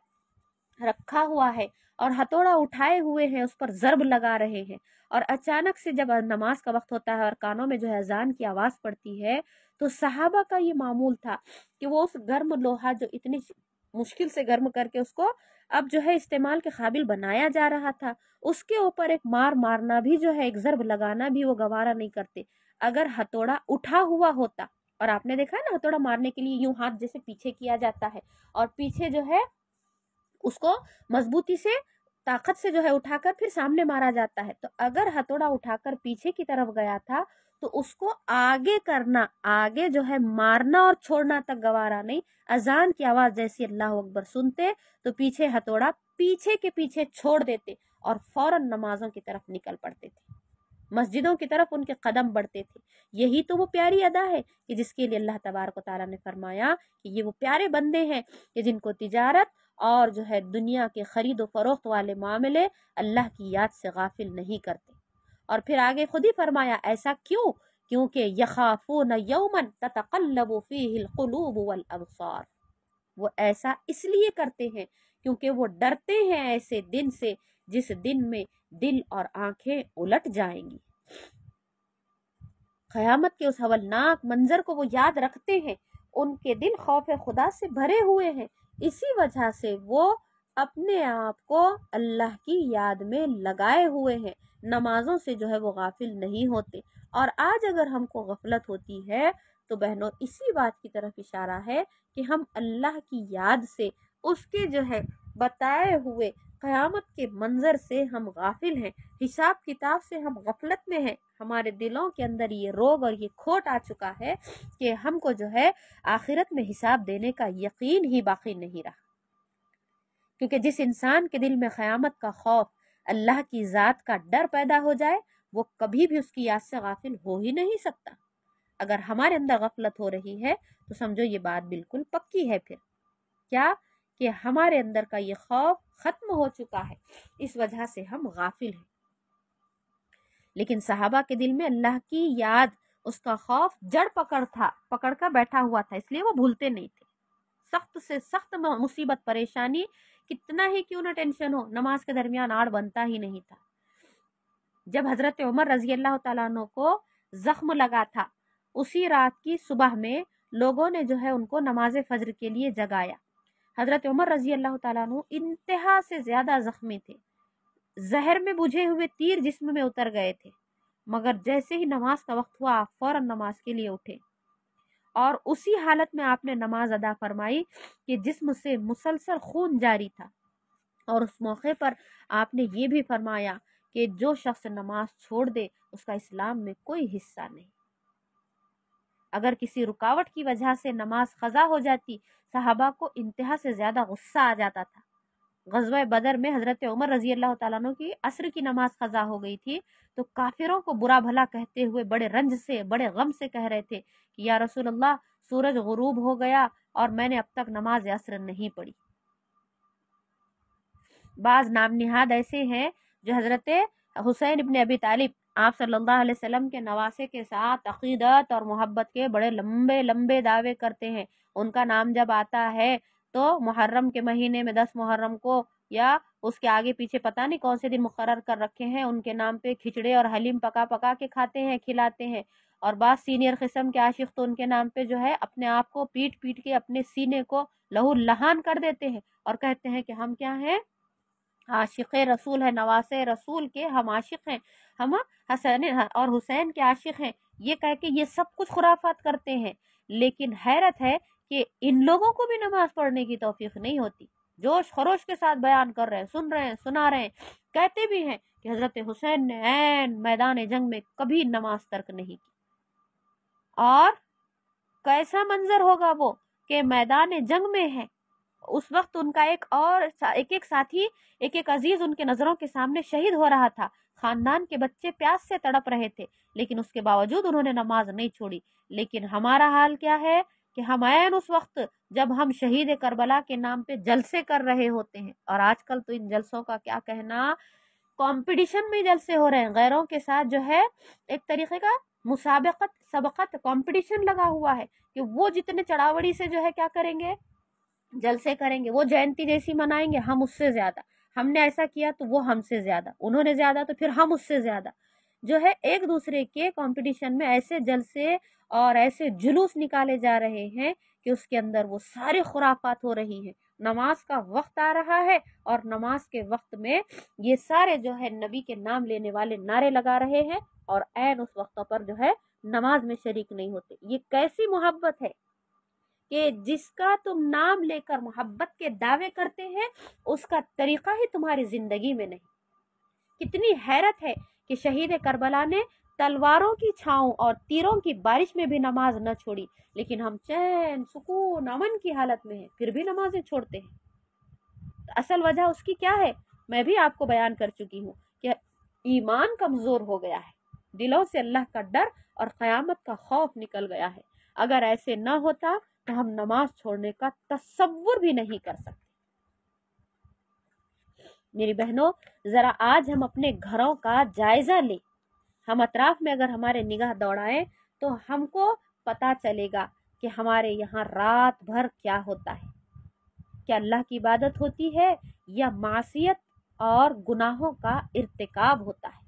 S1: रखा हुआ है और हथौड़ा उठाए हुए हैं उस पर ज़रब लगा रहे हैं और अचानक से जब नमाज का वक्त होता है और कानों में जो है अजान की आवाज़ पड़ती है तो सहाबा का ये मामूल था कि वो उस गर्म लोहा जो इतनी मुश्किल से गर्म करके उसको अब जो है इस्तेमाल के काबिल बनाया जा रहा था उसके ऊपर एक मार मारना भी जो है एक ज़रब लगाना भी वो गवारा नहीं करते अगर हथौड़ा उठा हुआ होता और आपने देखा है ना हथौड़ा मारने के लिए यूं हाथ जैसे पीछे किया जाता है और पीछे जो है उसको मजबूती से ताकत से जो है उठाकर फिर सामने मारा जाता है तो अगर हथौड़ा उठाकर पीछे की तरफ गया था तो उसको आगे करना आगे जो है मारना और छोड़ना तक गवारा नहीं अजान की आवाज जैसी अल्लाह अकबर सुनते तो पीछे हथौड़ा पीछे के पीछे छोड़ देते और फौरन नमाजों की तरफ निकल पड़ते थे मस्जिदों की तरफ उनके कदम बढ़ते थे यही तो वो प्यारी अदा है कि जिसके लिए अल्लाह तबारक तारा ने फरमाया कि ये वो प्यारे बंदे हैं कि जिनको तिजारत और जो है दुनिया के ख़रीद व फरोख्त वाले मामले अल्लाह की याद से गाफिल नहीं करते और फिर आगे खुद ही फरमाया ऐसा क्यों क्योंकि यखाफून यौमन ततकल्लबु वल अबसार वो ऐसा इसलिए करते हैं क्योंकि वो डरते हैं ऐसे दिन से जिस दिन में दिल और आंखें उलट जाएंगी खयामत के उस हवलनाक मंजर को वो याद रखते हैं उनके दिल खौफ खुदा से भरे हुए हैं इसी वजह से वो अपने आप को अल्लाह की याद में लगाए हुए हैं नमाजों से जो है वो गाफिल नहीं होते और आज अगर हमको गफलत होती है तो बहनों इसी बात की तरफ इशारा है कि हम अल्लाह की याद से उसके जो है बताए हुए क़यामत के मंज़र से हम गाफिल हैं हिसाब किताब से हम गफलत में हैं हमारे दिलों के अंदर ये रोग और ये खोट आ चुका है कि हमको जो है आखिरत में हिसाब देने का यकीन ही बाकी नहीं रहा क्योंकि जिस इंसान के दिल में क़यामत का खौफ अल्लाह की ज़ात का डर पैदा हो जाए वो कभी भी उसकी याद से गाफिल हो ही नहीं सकता अगर हमारे अंदर गफलत हो रही है तो समझो ये बात बिल्कुल पक्की है फिर क्या कि हमारे अंदर का ये खौफ ख़त्म हो चुका है इस वजह से हम गाफिल हैं लेकिन सहाबा के दिल में अल्लाह की याद उसका खौफ जड़ पकड़ था पकड़ कर बैठा हुआ था इसलिए वो भूलते नहीं थे सख्त से सख्त मुसीबत परेशानी कितना ही क्यों ना टेंशन हो नमाज के दरमियान आड़ बनता ही नहीं था जब हज़रत उमर रजी अल्लाह तु को ज़ख्म लगा था उसी रात की सुबह में लोगों ने जो है उनको नमाज फजर के लिए जगाया हज़रत उमर रज़ी अल्लाह तु इंतहा से ज़्यादा ज़ख्मी थे जहर में बुझे हुए तीर जिसम में उतर गए थे मगर जैसे ही नमाज का वक्त हुआ आप फ़ौर नमाज के लिए उठे और उसी हालत में आपने नमाज अदा फरमाई कि जिसम से मुसलसल खून जारी था और उस मौके पर आपने ये भी फरमाया कि जो शख्स नमाज छोड़ दे उसका इस्लाम में कोई हिस्सा नहीं अगर किसी रुकावट की वजह से नमाज खजा हो जाती साहबा को इंतहा से ज़्यादा गुस्सा आ जाता था गजब बदर में हज़रत उमर रजी अल्लाह तु की असर की नमाज खजा हो गई थी तो काफिरों को बुरा भला कहते हुए बड़े रंज से बड़े गम से कह रहे थे कि या रसूल अल्लाह सूरज गरूब हो गया और मैंने अब तक नमाज असर नहीं पढ़ी बाज़ नाम निहाद ऐसे हैं जो हज़रत हुसैन इबन अबी तालिब आप सल्लल्लाहु अलैहि वसल्लम के नवासे के साथ अकीदत और मोहब्बत के बड़े लंबे लंबे दावे करते हैं उनका नाम जब आता है तो मुहर्रम के महीने में दस मुहर्रम को या उसके आगे पीछे पता नहीं कौन से दिन मुकर कर रखे हैं उनके नाम पे खिचड़े और हलीम पका पका के खाते हैं खिलाते हैं और बाद सीनियर किस्म के आशिक तो उनके नाम पे जो है अपने आप को पीट पीट के अपने सीने को लहू लहान कर देते हैं और कहते हैं कि हम क्या हैं आशिक रसूल है नवास रसूल के हम आशिक हैं हम हसन और हुसैन के आशिक हैं ये कह के ये सब कुछ खुराफात करते हैं लेकिन हैरत है कि इन लोगों को भी नमाज पढ़ने की तोफीक नहीं होती जोश खरोश के साथ बयान कर रहे हैं सुन रहे हैं सुना रहे हैं कहते भी हैं कि हजरत हुसैन ने ऐन मैदान जंग में कभी नमाज तर्क नहीं की और कैसा मंजर होगा वो कि मैदान जंग में है उस वक्त उनका एक और एक एक साथी एक एक अजीज उनके नजरों के सामने शहीद हो रहा था खानदान के बच्चे प्यास से तड़प रहे थे लेकिन उसके बावजूद उन्होंने नमाज नहीं छोड़ी लेकिन हमारा हाल क्या है कि हम आयन उस वक्त जब हम शहीद करबला के नाम पे जलसे कर रहे होते हैं और आजकल तो इन जलसों का क्या कहना कंपटीशन में जलसे हो रहे हैं गैरों के साथ जो है एक तरीके का मुसाबकत सबकत कंपटीशन लगा हुआ है कि वो जितने चढ़ावड़ी से जो है क्या करेंगे जलसे करेंगे वो जयंती जैसी मनाएंगे हम उससे ज़्यादा हमने ऐसा किया तो वो हमसे ज़्यादा उन्होंने ज़्यादा तो फिर हम उससे ज़्यादा जो है एक दूसरे के कंपटीशन में ऐसे जलसे और ऐसे जुलूस निकाले जा रहे हैं कि उसके अंदर वो सारे खुराफात हो रही हैं नमाज का वक्त आ रहा है और नमाज के वक्त में ये सारे जो है नबी के नाम लेने वाले नारे लगा रहे हैं और ऐन उस वक्त पर जो है नमाज में शरीक नहीं होते ये कैसी मोहब्बत है कि जिसका तुम नाम लेकर मोहब्बत के दावे करते हैं उसका तरीका ही तुम्हारी ज़िंदगी में नहीं कितनी हैरत है कि शहीद करबला ने तलवारों की छाओं और तीरों की बारिश में भी नमाज न छोड़ी लेकिन हम चैन सुकून अमन की हालत में हैं फिर भी नमाजें छोड़ते हैं तो असल वजह उसकी क्या है मैं भी आपको बयान कर चुकी हूँ कि ईमान कमज़ोर हो गया है दिलों से अल्लाह का डर और क़यामत का खौफ निकल गया है अगर ऐसे न होता तो हम नमाज छोड़ने का तस्वुर भी नहीं कर सकते मेरी बहनों जरा आज हम अपने घरों का जायजा लें हम अतराफ में अगर हमारे निगाह दौड़ाएं तो हमको पता चलेगा कि हमारे यहाँ रात भर क्या होता है क्या अल्लाह की इबादत होती है या मासीत और गुनाहों का इरतकाब होता है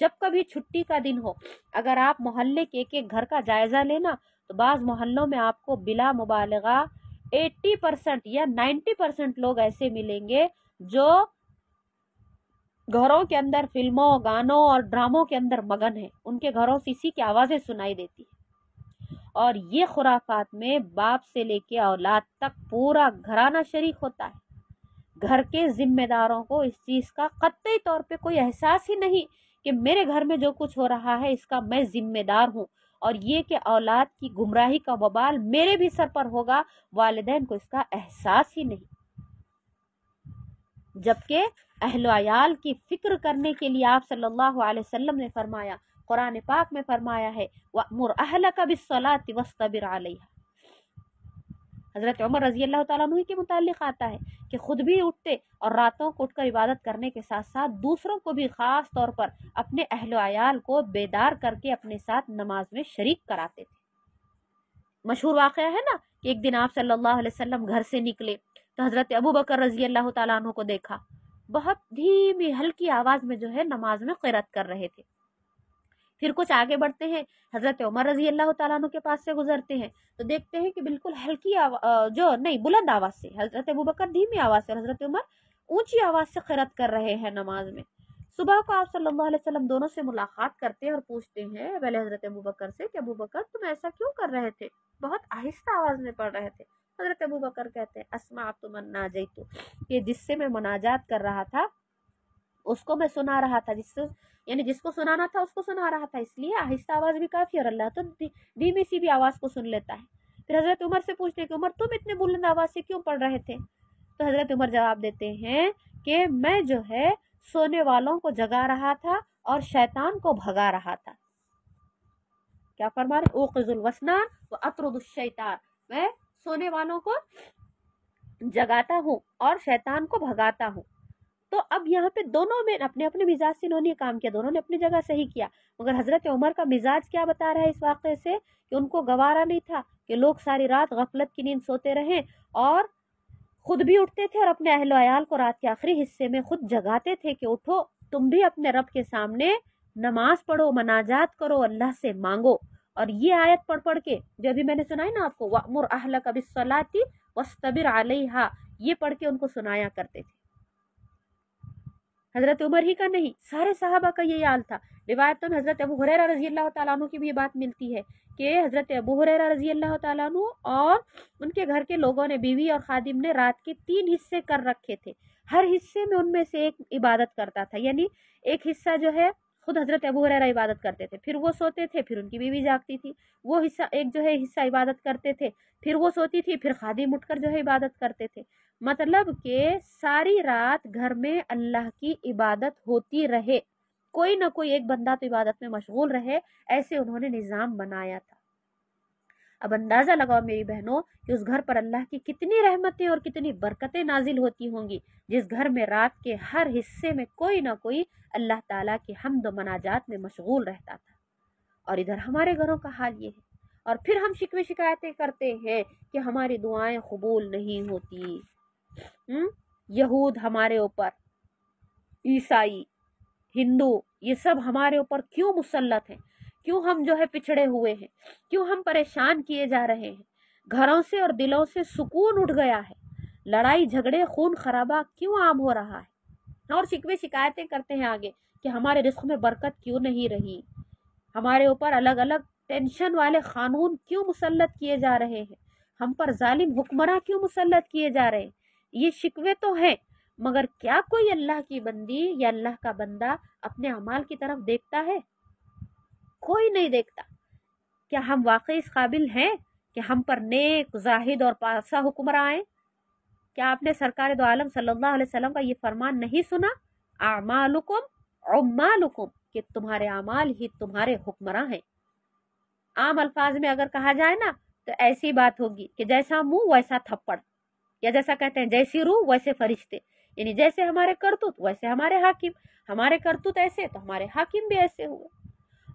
S1: जब कभी छुट्टी का दिन हो अगर आप मोहल्ले के एक एक घर का जायजा लेना तो बाज़ मोहल्लों में आपको बिला मुबालगा 80 परसेंट या 90 परसेंट लोग ऐसे मिलेंगे जो घरों के अंदर फिल्मों गानों और ड्रामों के अंदर मगन है उनके घरों से इसी की आवाज़ें सुनाई देती है और ये खुराफात में बाप से लेके औलाद तक पूरा घराना शरीक होता है घर के जिम्मेदारों को इस चीज़ का कतई तौर पे कोई एहसास ही नहीं कि मेरे घर में जो कुछ हो रहा है इसका मैं जिम्मेदार हूँ और ये कि औलाद की गुमराही का बबाल मेरे भी सर पर होगा वालदेन को इसका एहसास ही नहीं जबकि अहलोयाल की फिक्र करने के लिए आप सल्लल्लाहु अलैहि वसल्लम ने फरमाया कुरान पाक में फरमाया है वह मुर अहल का भी सलाह वस्तबिर आलिया हज़रत उमर रज़ी अल्लाह तु के मुतक़ आता है कि ख़ुद भी उठते और रातों को उठकर इबादत करने के साथ साथ दूसरों को भी ख़ास तौर पर अपने अहल आयाल को बेदार करके अपने साथ नमाज में शरीक कराते थे मशहूर वाक़ है ना कि एक दिन आप सल्लल्लाहु अलैहि वसल्लम घर से निकले तो हज़रत अबू बकर रज़ी अल्लाह तु को देखा बहुत धीमी हल्की आवाज़ में जो है नमाज में क़िरत कर रहे थे फिर कुछ आगे बढ़ते हैं हज़रत उमर रजी अल्लाह तु के पास से गुजरते हैं तो देखते हैं कि बिल्कुल हल्की जो नहीं बुलंद आवाज़ से हज़रत अबूबकर धीमी आवाज़ से हज़रत उमर ऊंची आवाज़ से खरत कर रहे हैं नमाज में सुबह को आप सल्लल्लाहु अलैहि वसल्लम दोनों से मुलाकात करते हैं और पूछते हैं पहले हज़रत अबू बकर से कि अबू बकर तुम ऐसा क्यों कर रहे थे बहुत आहिस्ता आवाज़ में पढ़ रहे थे हज़रत अबू बकर कहते हैं असमा आप तुम ना जाइ तो ये जिससे मैं मुनाजात कर रहा था उसको मैं सुना रहा था जिससे यानी जिसको सुनाना था उसको सुना रहा था इसलिए आहिस्ता आवाज़ भी काफ़ी और अल्लाह तो धीमी सी भी आवाज़ को सुन लेता है फिर हज़रत उमर से पूछते कि उमर तुम इतने बुलंद आवाज़ से क्यों पढ़ रहे थे तो हज़रत उमर जवाब देते हैं कि मैं जो है सोने वालों को जगा रहा था और शैतान को भगा रहा था क्या फरमा रहे ओकजुलवसनान व अतरुदुशैतान मैं सोने वालों को जगाता हूँ और शैतान को भगाता हूँ तो अब यहाँ पे दोनों में अपने अपने मिजाज से इन्होंने काम किया दोनों ने अपनी जगह सही किया मगर हज़रत उमर का मिजाज क्या बता रहा है इस वाक़े से कि उनको गवारा नहीं था कि लोग सारी रात गफलत की नींद सोते रहें और ख़ुद भी उठते थे और अपने अहल आयाल को रात के आखिरी हिस्से में खुद जगाते थे कि उठो तुम भी अपने रब के सामने नमाज पढ़ो मनाजात करो अल्लाह से मांगो और ये आयत पढ़ पढ़ के जो अभी मैंने सुनाई ना आपको वामुर अहल सलाती वस्तबिर आलिहा ये पढ़ के उनको सुनाया करते थे हज़रत उमर ही का नहीं सारे साहबा का ये हाल था रिवायत तो में हज़रत अबू हुर रजी अल्लाह तु की भी ये बात मिलती है कि हज़रत अबू हुर रजी अल्लाह तु और उनके घर के लोगों ने बीवी और खादिम ने रात के तीन हिस्से कर रखे थे हर हिस्से में उनमें से एक इबादत करता था यानी एक हिस्सा जो है खुद हज़रत अबू हुररा इबादत करते थे फिर वो सोते थे फिर उनकी बीवी जागती थी वो हिस्सा एक जो है हिस्सा इबादत करते थे फिर वो सोती थी फिर खादिम उठकर जो है इबादत करते थे मतलब के सारी रात घर में अल्लाह की इबादत होती रहे कोई ना कोई एक बंदा तो इबादत में मशगूल रहे ऐसे उन्होंने निज़ाम बनाया था अब अंदाज़ा लगाओ मेरी बहनों कि उस घर पर अल्लाह की कितनी रहमतें और कितनी बरकतें नाजिल होती होंगी जिस घर में रात के हर हिस्से में कोई ना कोई अल्लाह ताला के हमद मनाजात में मशगूल रहता था और इधर हमारे घरों का हाल ये है और फिर हम शिकवे शिकायतें करते हैं कि हमारी दुआएं कबूल नहीं होती हम्म? यहूद हमारे ऊपर ईसाई हिंदू ये सब हमारे ऊपर क्यों मुसलत हैं क्यों हम जो है पिछड़े हुए हैं क्यों हम परेशान किए जा रहे हैं घरों से और दिलों से सुकून उठ गया है लड़ाई झगड़े खून खराबा क्यों आम हो रहा है और शिकवे शिकायतें करते हैं आगे कि हमारे रिस्क में बरकत क्यों नहीं रही हमारे ऊपर अलग अलग टेंशन वाले कानून क्यों मुसलत किए जा रहे हैं हम पर जालिम हुक्मरा क्यों मुसलत किए जा रहे हैं ये शिकवे तो हैं मगर क्या कोई अल्लाह की बंदी या अल्लाह का बंदा अपने अमाल की तरफ देखता है कोई नहीं देखता क्या हम वाकई इस काबिल हैं कि हम पर नेक जाहिद और पासा हुक्मर आए क्या आपने सरकार दो आलम सल्लल्लाहु अलैहि वसल्लम का ये फरमान नहीं सुना आमालुकुम उमालुकुम कि तुम्हारे अमाल ही तुम्हारे हुक्मरा हैं आम अल्फाज में अगर कहा जाए ना तो ऐसी बात होगी कि जैसा मुंह वैसा थप्पड़ या जैसा कहते हैं जैसी रूह वैसे फरिश्ते यानी जैसे हमारे करतूत वैसे हमारे हाकिम हमारे करतूत ऐसे तो हमारे हाकिम भी ऐसे हुए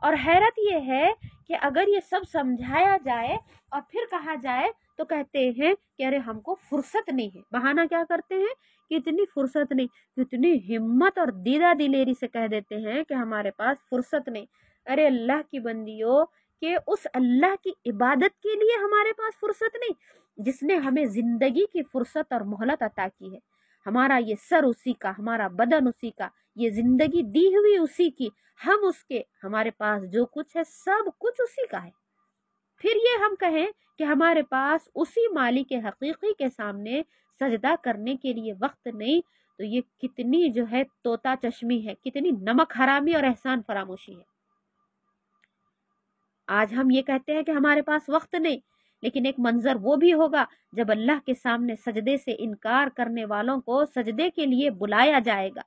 S1: और हैरत ये है कि अगर ये सब समझाया जाए और फिर कहा जाए तो कहते हैं कि अरे हमको फुर्सत नहीं है बहाना क्या करते हैं कि इतनी फुर्सत नहीं इतनी हिम्मत और दीदा दिलेरी से कह देते हैं कि हमारे पास फुर्सत नहीं अरे अल्लाह की बंदियों के उस अल्लाह की इबादत के लिए हमारे पास फुर्सत नहीं जिसने हमें ज़िंदगी की फुर्सत और मोहलत अता की है हमारा ये सर उसी का हमारा बदन उसी का ये ज़िंदगी दी हुई उसी की हम उसके हमारे पास जो कुछ है सब कुछ उसी का है फिर ये हम कहें कि हमारे पास उसी मालिक के हकीकी के सामने सजदा करने के लिए वक्त नहीं तो ये कितनी जो है तोता चश्मी है कितनी नमक हरामी और एहसान फरामोशी है आज हम ये कहते हैं कि हमारे पास वक्त नहीं लेकिन एक मंजर वो भी होगा जब अल्लाह के सामने सजदे से इनकार करने वालों को सजदे के लिए बुलाया जाएगा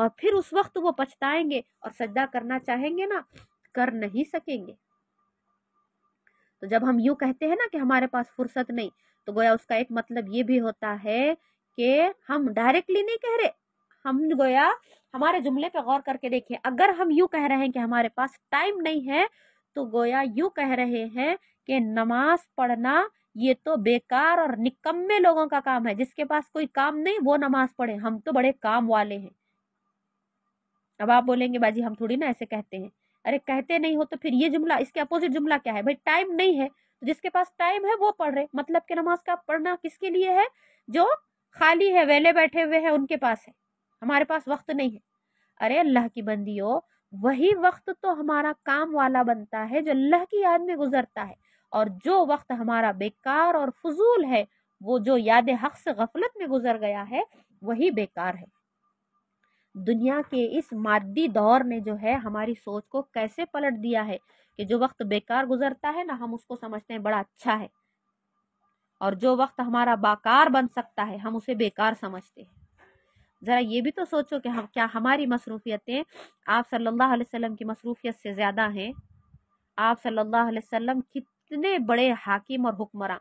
S1: और फिर उस वक्त वो पछताएंगे और सजदा करना चाहेंगे ना कर नहीं सकेंगे तो जब हम यूं कहते हैं ना कि हमारे पास फुर्सत नहीं तो गोया उसका एक मतलब ये भी होता है कि हम डायरेक्टली नहीं कह रहे हम गोया हमारे जुमले पे गौर करके देखें अगर हम यूं कह रहे हैं कि हमारे पास टाइम नहीं है तो गोया यूं कह रहे हैं कि नमाज पढ़ना ये तो बेकार और निकम्मे लोगों का काम है जिसके पास कोई काम नहीं वो नमाज पढ़े हम तो बड़े काम वाले हैं अब आप बोलेंगे बाजी हम थोड़ी ना ऐसे कहते हैं अरे कहते नहीं हो तो फिर ये जुमला इसके अपोजिट जुमला क्या है भाई टाइम नहीं है तो जिसके पास टाइम है वो पढ़ रहे मतलब कि नमाज का पढ़ना किसके लिए है जो खाली है वेले बैठे हुए हैं उनके पास है हमारे पास वक्त नहीं है अरे अल्लाह की बंदियों वही वक्त तो हमारा काम वाला बनता है जो अल्लाह की याद में गुजरता है और जो वक्त हमारा बेकार और फजूल है वो जो याद हक से गफलत में गुजर गया है वही बेकार है दुनिया के इस मादी दौर ने जो है हमारी सोच को कैसे पलट दिया है कि जो वक्त बेकार गुजरता है ना हम उसको समझते हैं बड़ा अच्छा है और जो वक्त हमारा बाकार बन सकता है हम उसे बेकार समझते हैं ज़रा ये भी तो सोचो कि हम क्या हमारी मसरूफियतें आप सल्लल्लाहु अलैहि वसल्लम की मसरूफियत से ज़्यादा हैं आप सल्लल्लाहु अलैहि वसल्लम इतने बड़े हाकिम और हुक्मरान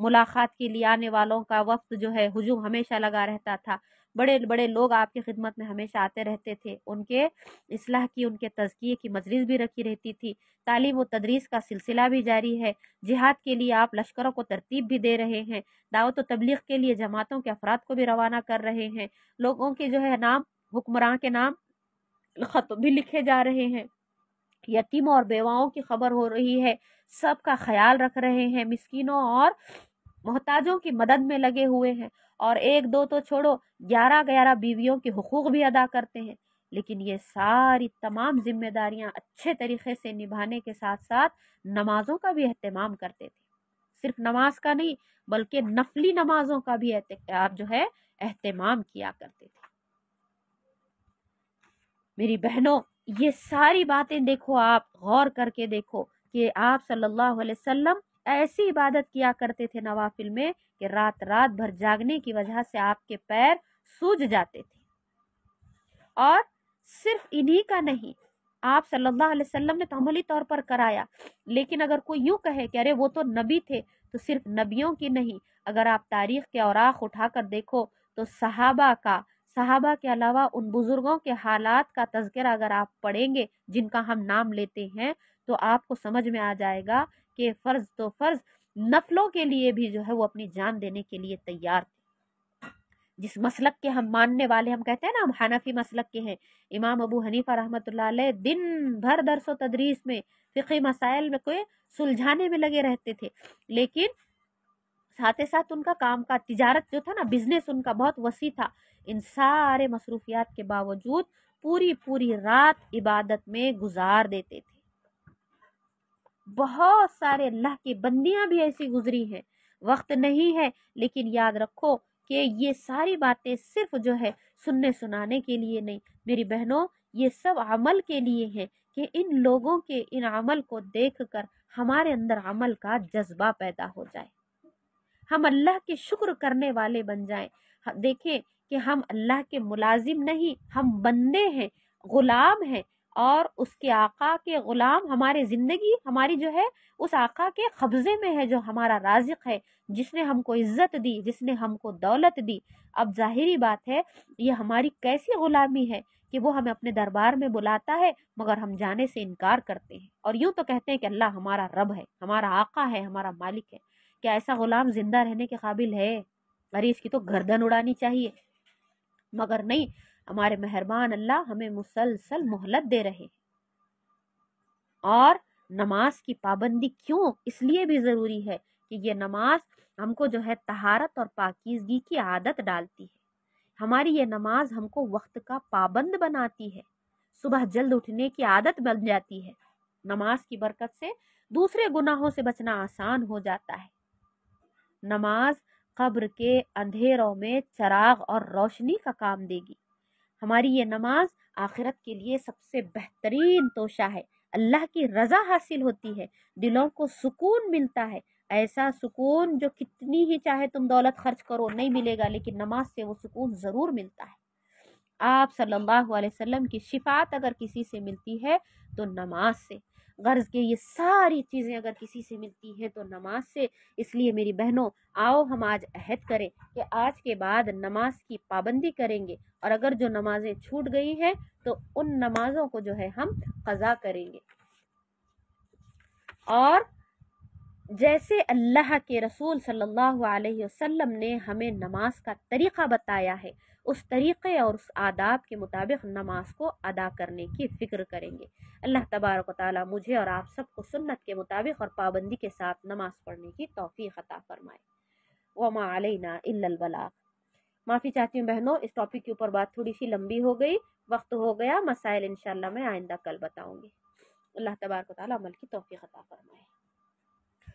S1: मुलाकात के लिए आने वालों का वक्त जो है हुजूम हमेशा लगा रहता था बड़े बड़े लोग आपकी खिदमत में हमेशा आते रहते थे उनके इसलाह की उनके तजकिए की मजलिस भी रखी रहती थी तालीम व तदरीस का सिलसिला भी जारी है जिहाद के लिए आप लश्करों को तरतीब भी दे रहे हैं दावत तबलीग के लिए जमातों के अफराद को भी रवाना कर रहे हैं लोगों के जो है नाम हुक्मरान के नाम ख़त भी लिखे जा रहे हैं यतीमों और बेवाओं की खबर हो रही है सब का ख्याल रख रहे हैं मिस्किनों और मोहताजों की मदद में लगे हुए हैं और एक दो तो छोड़ो ग्यारह ग्यारह बीवियों के हकूक़ भी अदा करते हैं लेकिन ये सारी तमाम जिम्मेदारियां अच्छे तरीके से निभाने के साथ साथ नमाज़ों का भी अहतमाम करते थे सिर्फ नमाज का नहीं बल्कि नफली नमाजों का भी आप जो है अहतमाम किया करते थे मेरी बहनों ये सारी बातें देखो आप गौर करके देखो कि आप सल्लल्लाहु अलैहि वसल्लम ऐसी इबादत किया करते थे नवाफिल में कि रात रात भर जागने की वजह से आपके पैर सूज जाते थे और सिर्फ इन्हीं का नहीं आप सल्लल्लाहु अलैहि वसल्लम ने तो अमली तौर पर कराया लेकिन अगर कोई यूं कहे कि अरे वो तो नबी थे तो सिर्फ नबियों की नहीं अगर आप तारीख के औराख उठाकर देखो तो सहाबा का सहाबा के अलावा उन बुज़ुर्गों के हालात का तस्कर अगर आप पढ़ेंगे जिनका हम नाम लेते हैं तो आपको समझ में आ जाएगा कि फ़र्ज तो फ़र्ज नफलों के लिए भी जो है वो अपनी जान देने के लिए तैयार थे जिस मसलक के हम मानने वाले हम कहते हैं ना हम हनफी मसलक के हैं इमाम अबू हनीफा रहमत दिन भर दरसो तदरीस में फ़िकी मसाइल में कोई सुलझाने में लगे रहते थे लेकिन साथ ही साथ उनका काम का तिजारत जो था ना बिजनेस उनका बहुत वसी था इन सारे मसरूफियात के बावजूद पूरी पूरी रात इबादत में गुजार देते थे बहुत सारे अल्लाह की बंदियां भी ऐसी गुजरी हैं वक्त नहीं है लेकिन याद रखो कि ये सारी बातें सिर्फ जो है सुनने सुनाने के लिए नहीं मेरी बहनों ये सब अमल के लिए हैं कि इन लोगों के इन अमल को देख कर हमारे अंदर अमल का जज्बा पैदा हो जाए हम अल्लाह के शुक्र करने वाले बन जाएं देखें कि हम अल्लाह के मुलाजिम नहीं हम बंदे हैं गुलाम हैं और उसके आका के ग़ुलाम हमारे ज़िंदगी हमारी जो है उस आका के कब्ज़े में है जो हमारा राजिक है जिसने हमको इज़्ज़त दी जिसने हमको दौलत दी अब ज़ाहिरी बात है ये हमारी कैसी ग़ुलामी है कि वो हमें अपने दरबार में बुलाता है मगर हम जाने से इनकार करते हैं और यूँ तो कहते हैं कि अल्लाह हमारा रब है हमारा आका है हमारा मालिक है क्या ऐसा ग़ुलाम ज़िंदा रहने के काबिल है अरे इसकी तो गर्दन उड़ानी चाहिए मगर नहीं हमारे मेहरबान अल्लाह हमें मुसलसल मोहलत दे रहे हैं और नमाज की पाबंदी क्यों इसलिए भी ज़रूरी है कि ये नमाज हमको जो है तहारत और पाकिजगी की आदत डालती है हमारी ये नमाज हमको वक्त का पाबंद बनाती है सुबह जल्द उठने की आदत बन जाती है नमाज की बरकत से दूसरे गुनाहों से बचना आसान हो जाता है नमाज कब्र के अंधेरों में चराग और रोशनी का काम देगी हमारी ये नमाज आखिरत के लिए सबसे बेहतरीन तोशा है अल्लाह की रज़ा हासिल होती है दिलों को सुकून मिलता है ऐसा सुकून जो कितनी ही चाहे तुम दौलत खर्च करो नहीं मिलेगा लेकिन नमाज से वो सुकून ज़रूर मिलता है आप सल्लल्लाहु अलैहि वसल्लम की शिफात अगर किसी से मिलती है तो नमाज से गर्ज़ के ये सारी चीज़ें अगर किसी से मिलती हैं तो नमाज से इसलिए मेरी बहनों आओ हम आज अहद करें कि आज के बाद नमाज की पाबंदी करेंगे और अगर जो नमाजें छूट गई हैं तो उन नमाजों को जो है हम कज़ा करेंगे और जैसे अल्लाह के रसूल सल्लल्लाहु अलैहि वसल्लम ने हमें नमाज का तरीक़ा बताया है उस तरीक़े और उस आदाब के मुताबिक नमाज को अदा करने की फ़िक्र करेंगे अल्लाह तबारक ताली मुझे और आप सबको सुन्नत के मुताबिक और पाबंदी के साथ नमाज़ पढ़ने की तोफ़ी अता फ़रमाए वमा अलैना माफ़ी चाहती हूँ बहनों इस टॉपिक के ऊपर बात थोड़ी सी लंबी हो गई वक्त हो गया मसाइल इन मैं आइंदा कल बताऊँगी अल्लाह तबारक ताली अमल की तोफ़ी अता फ़रमाए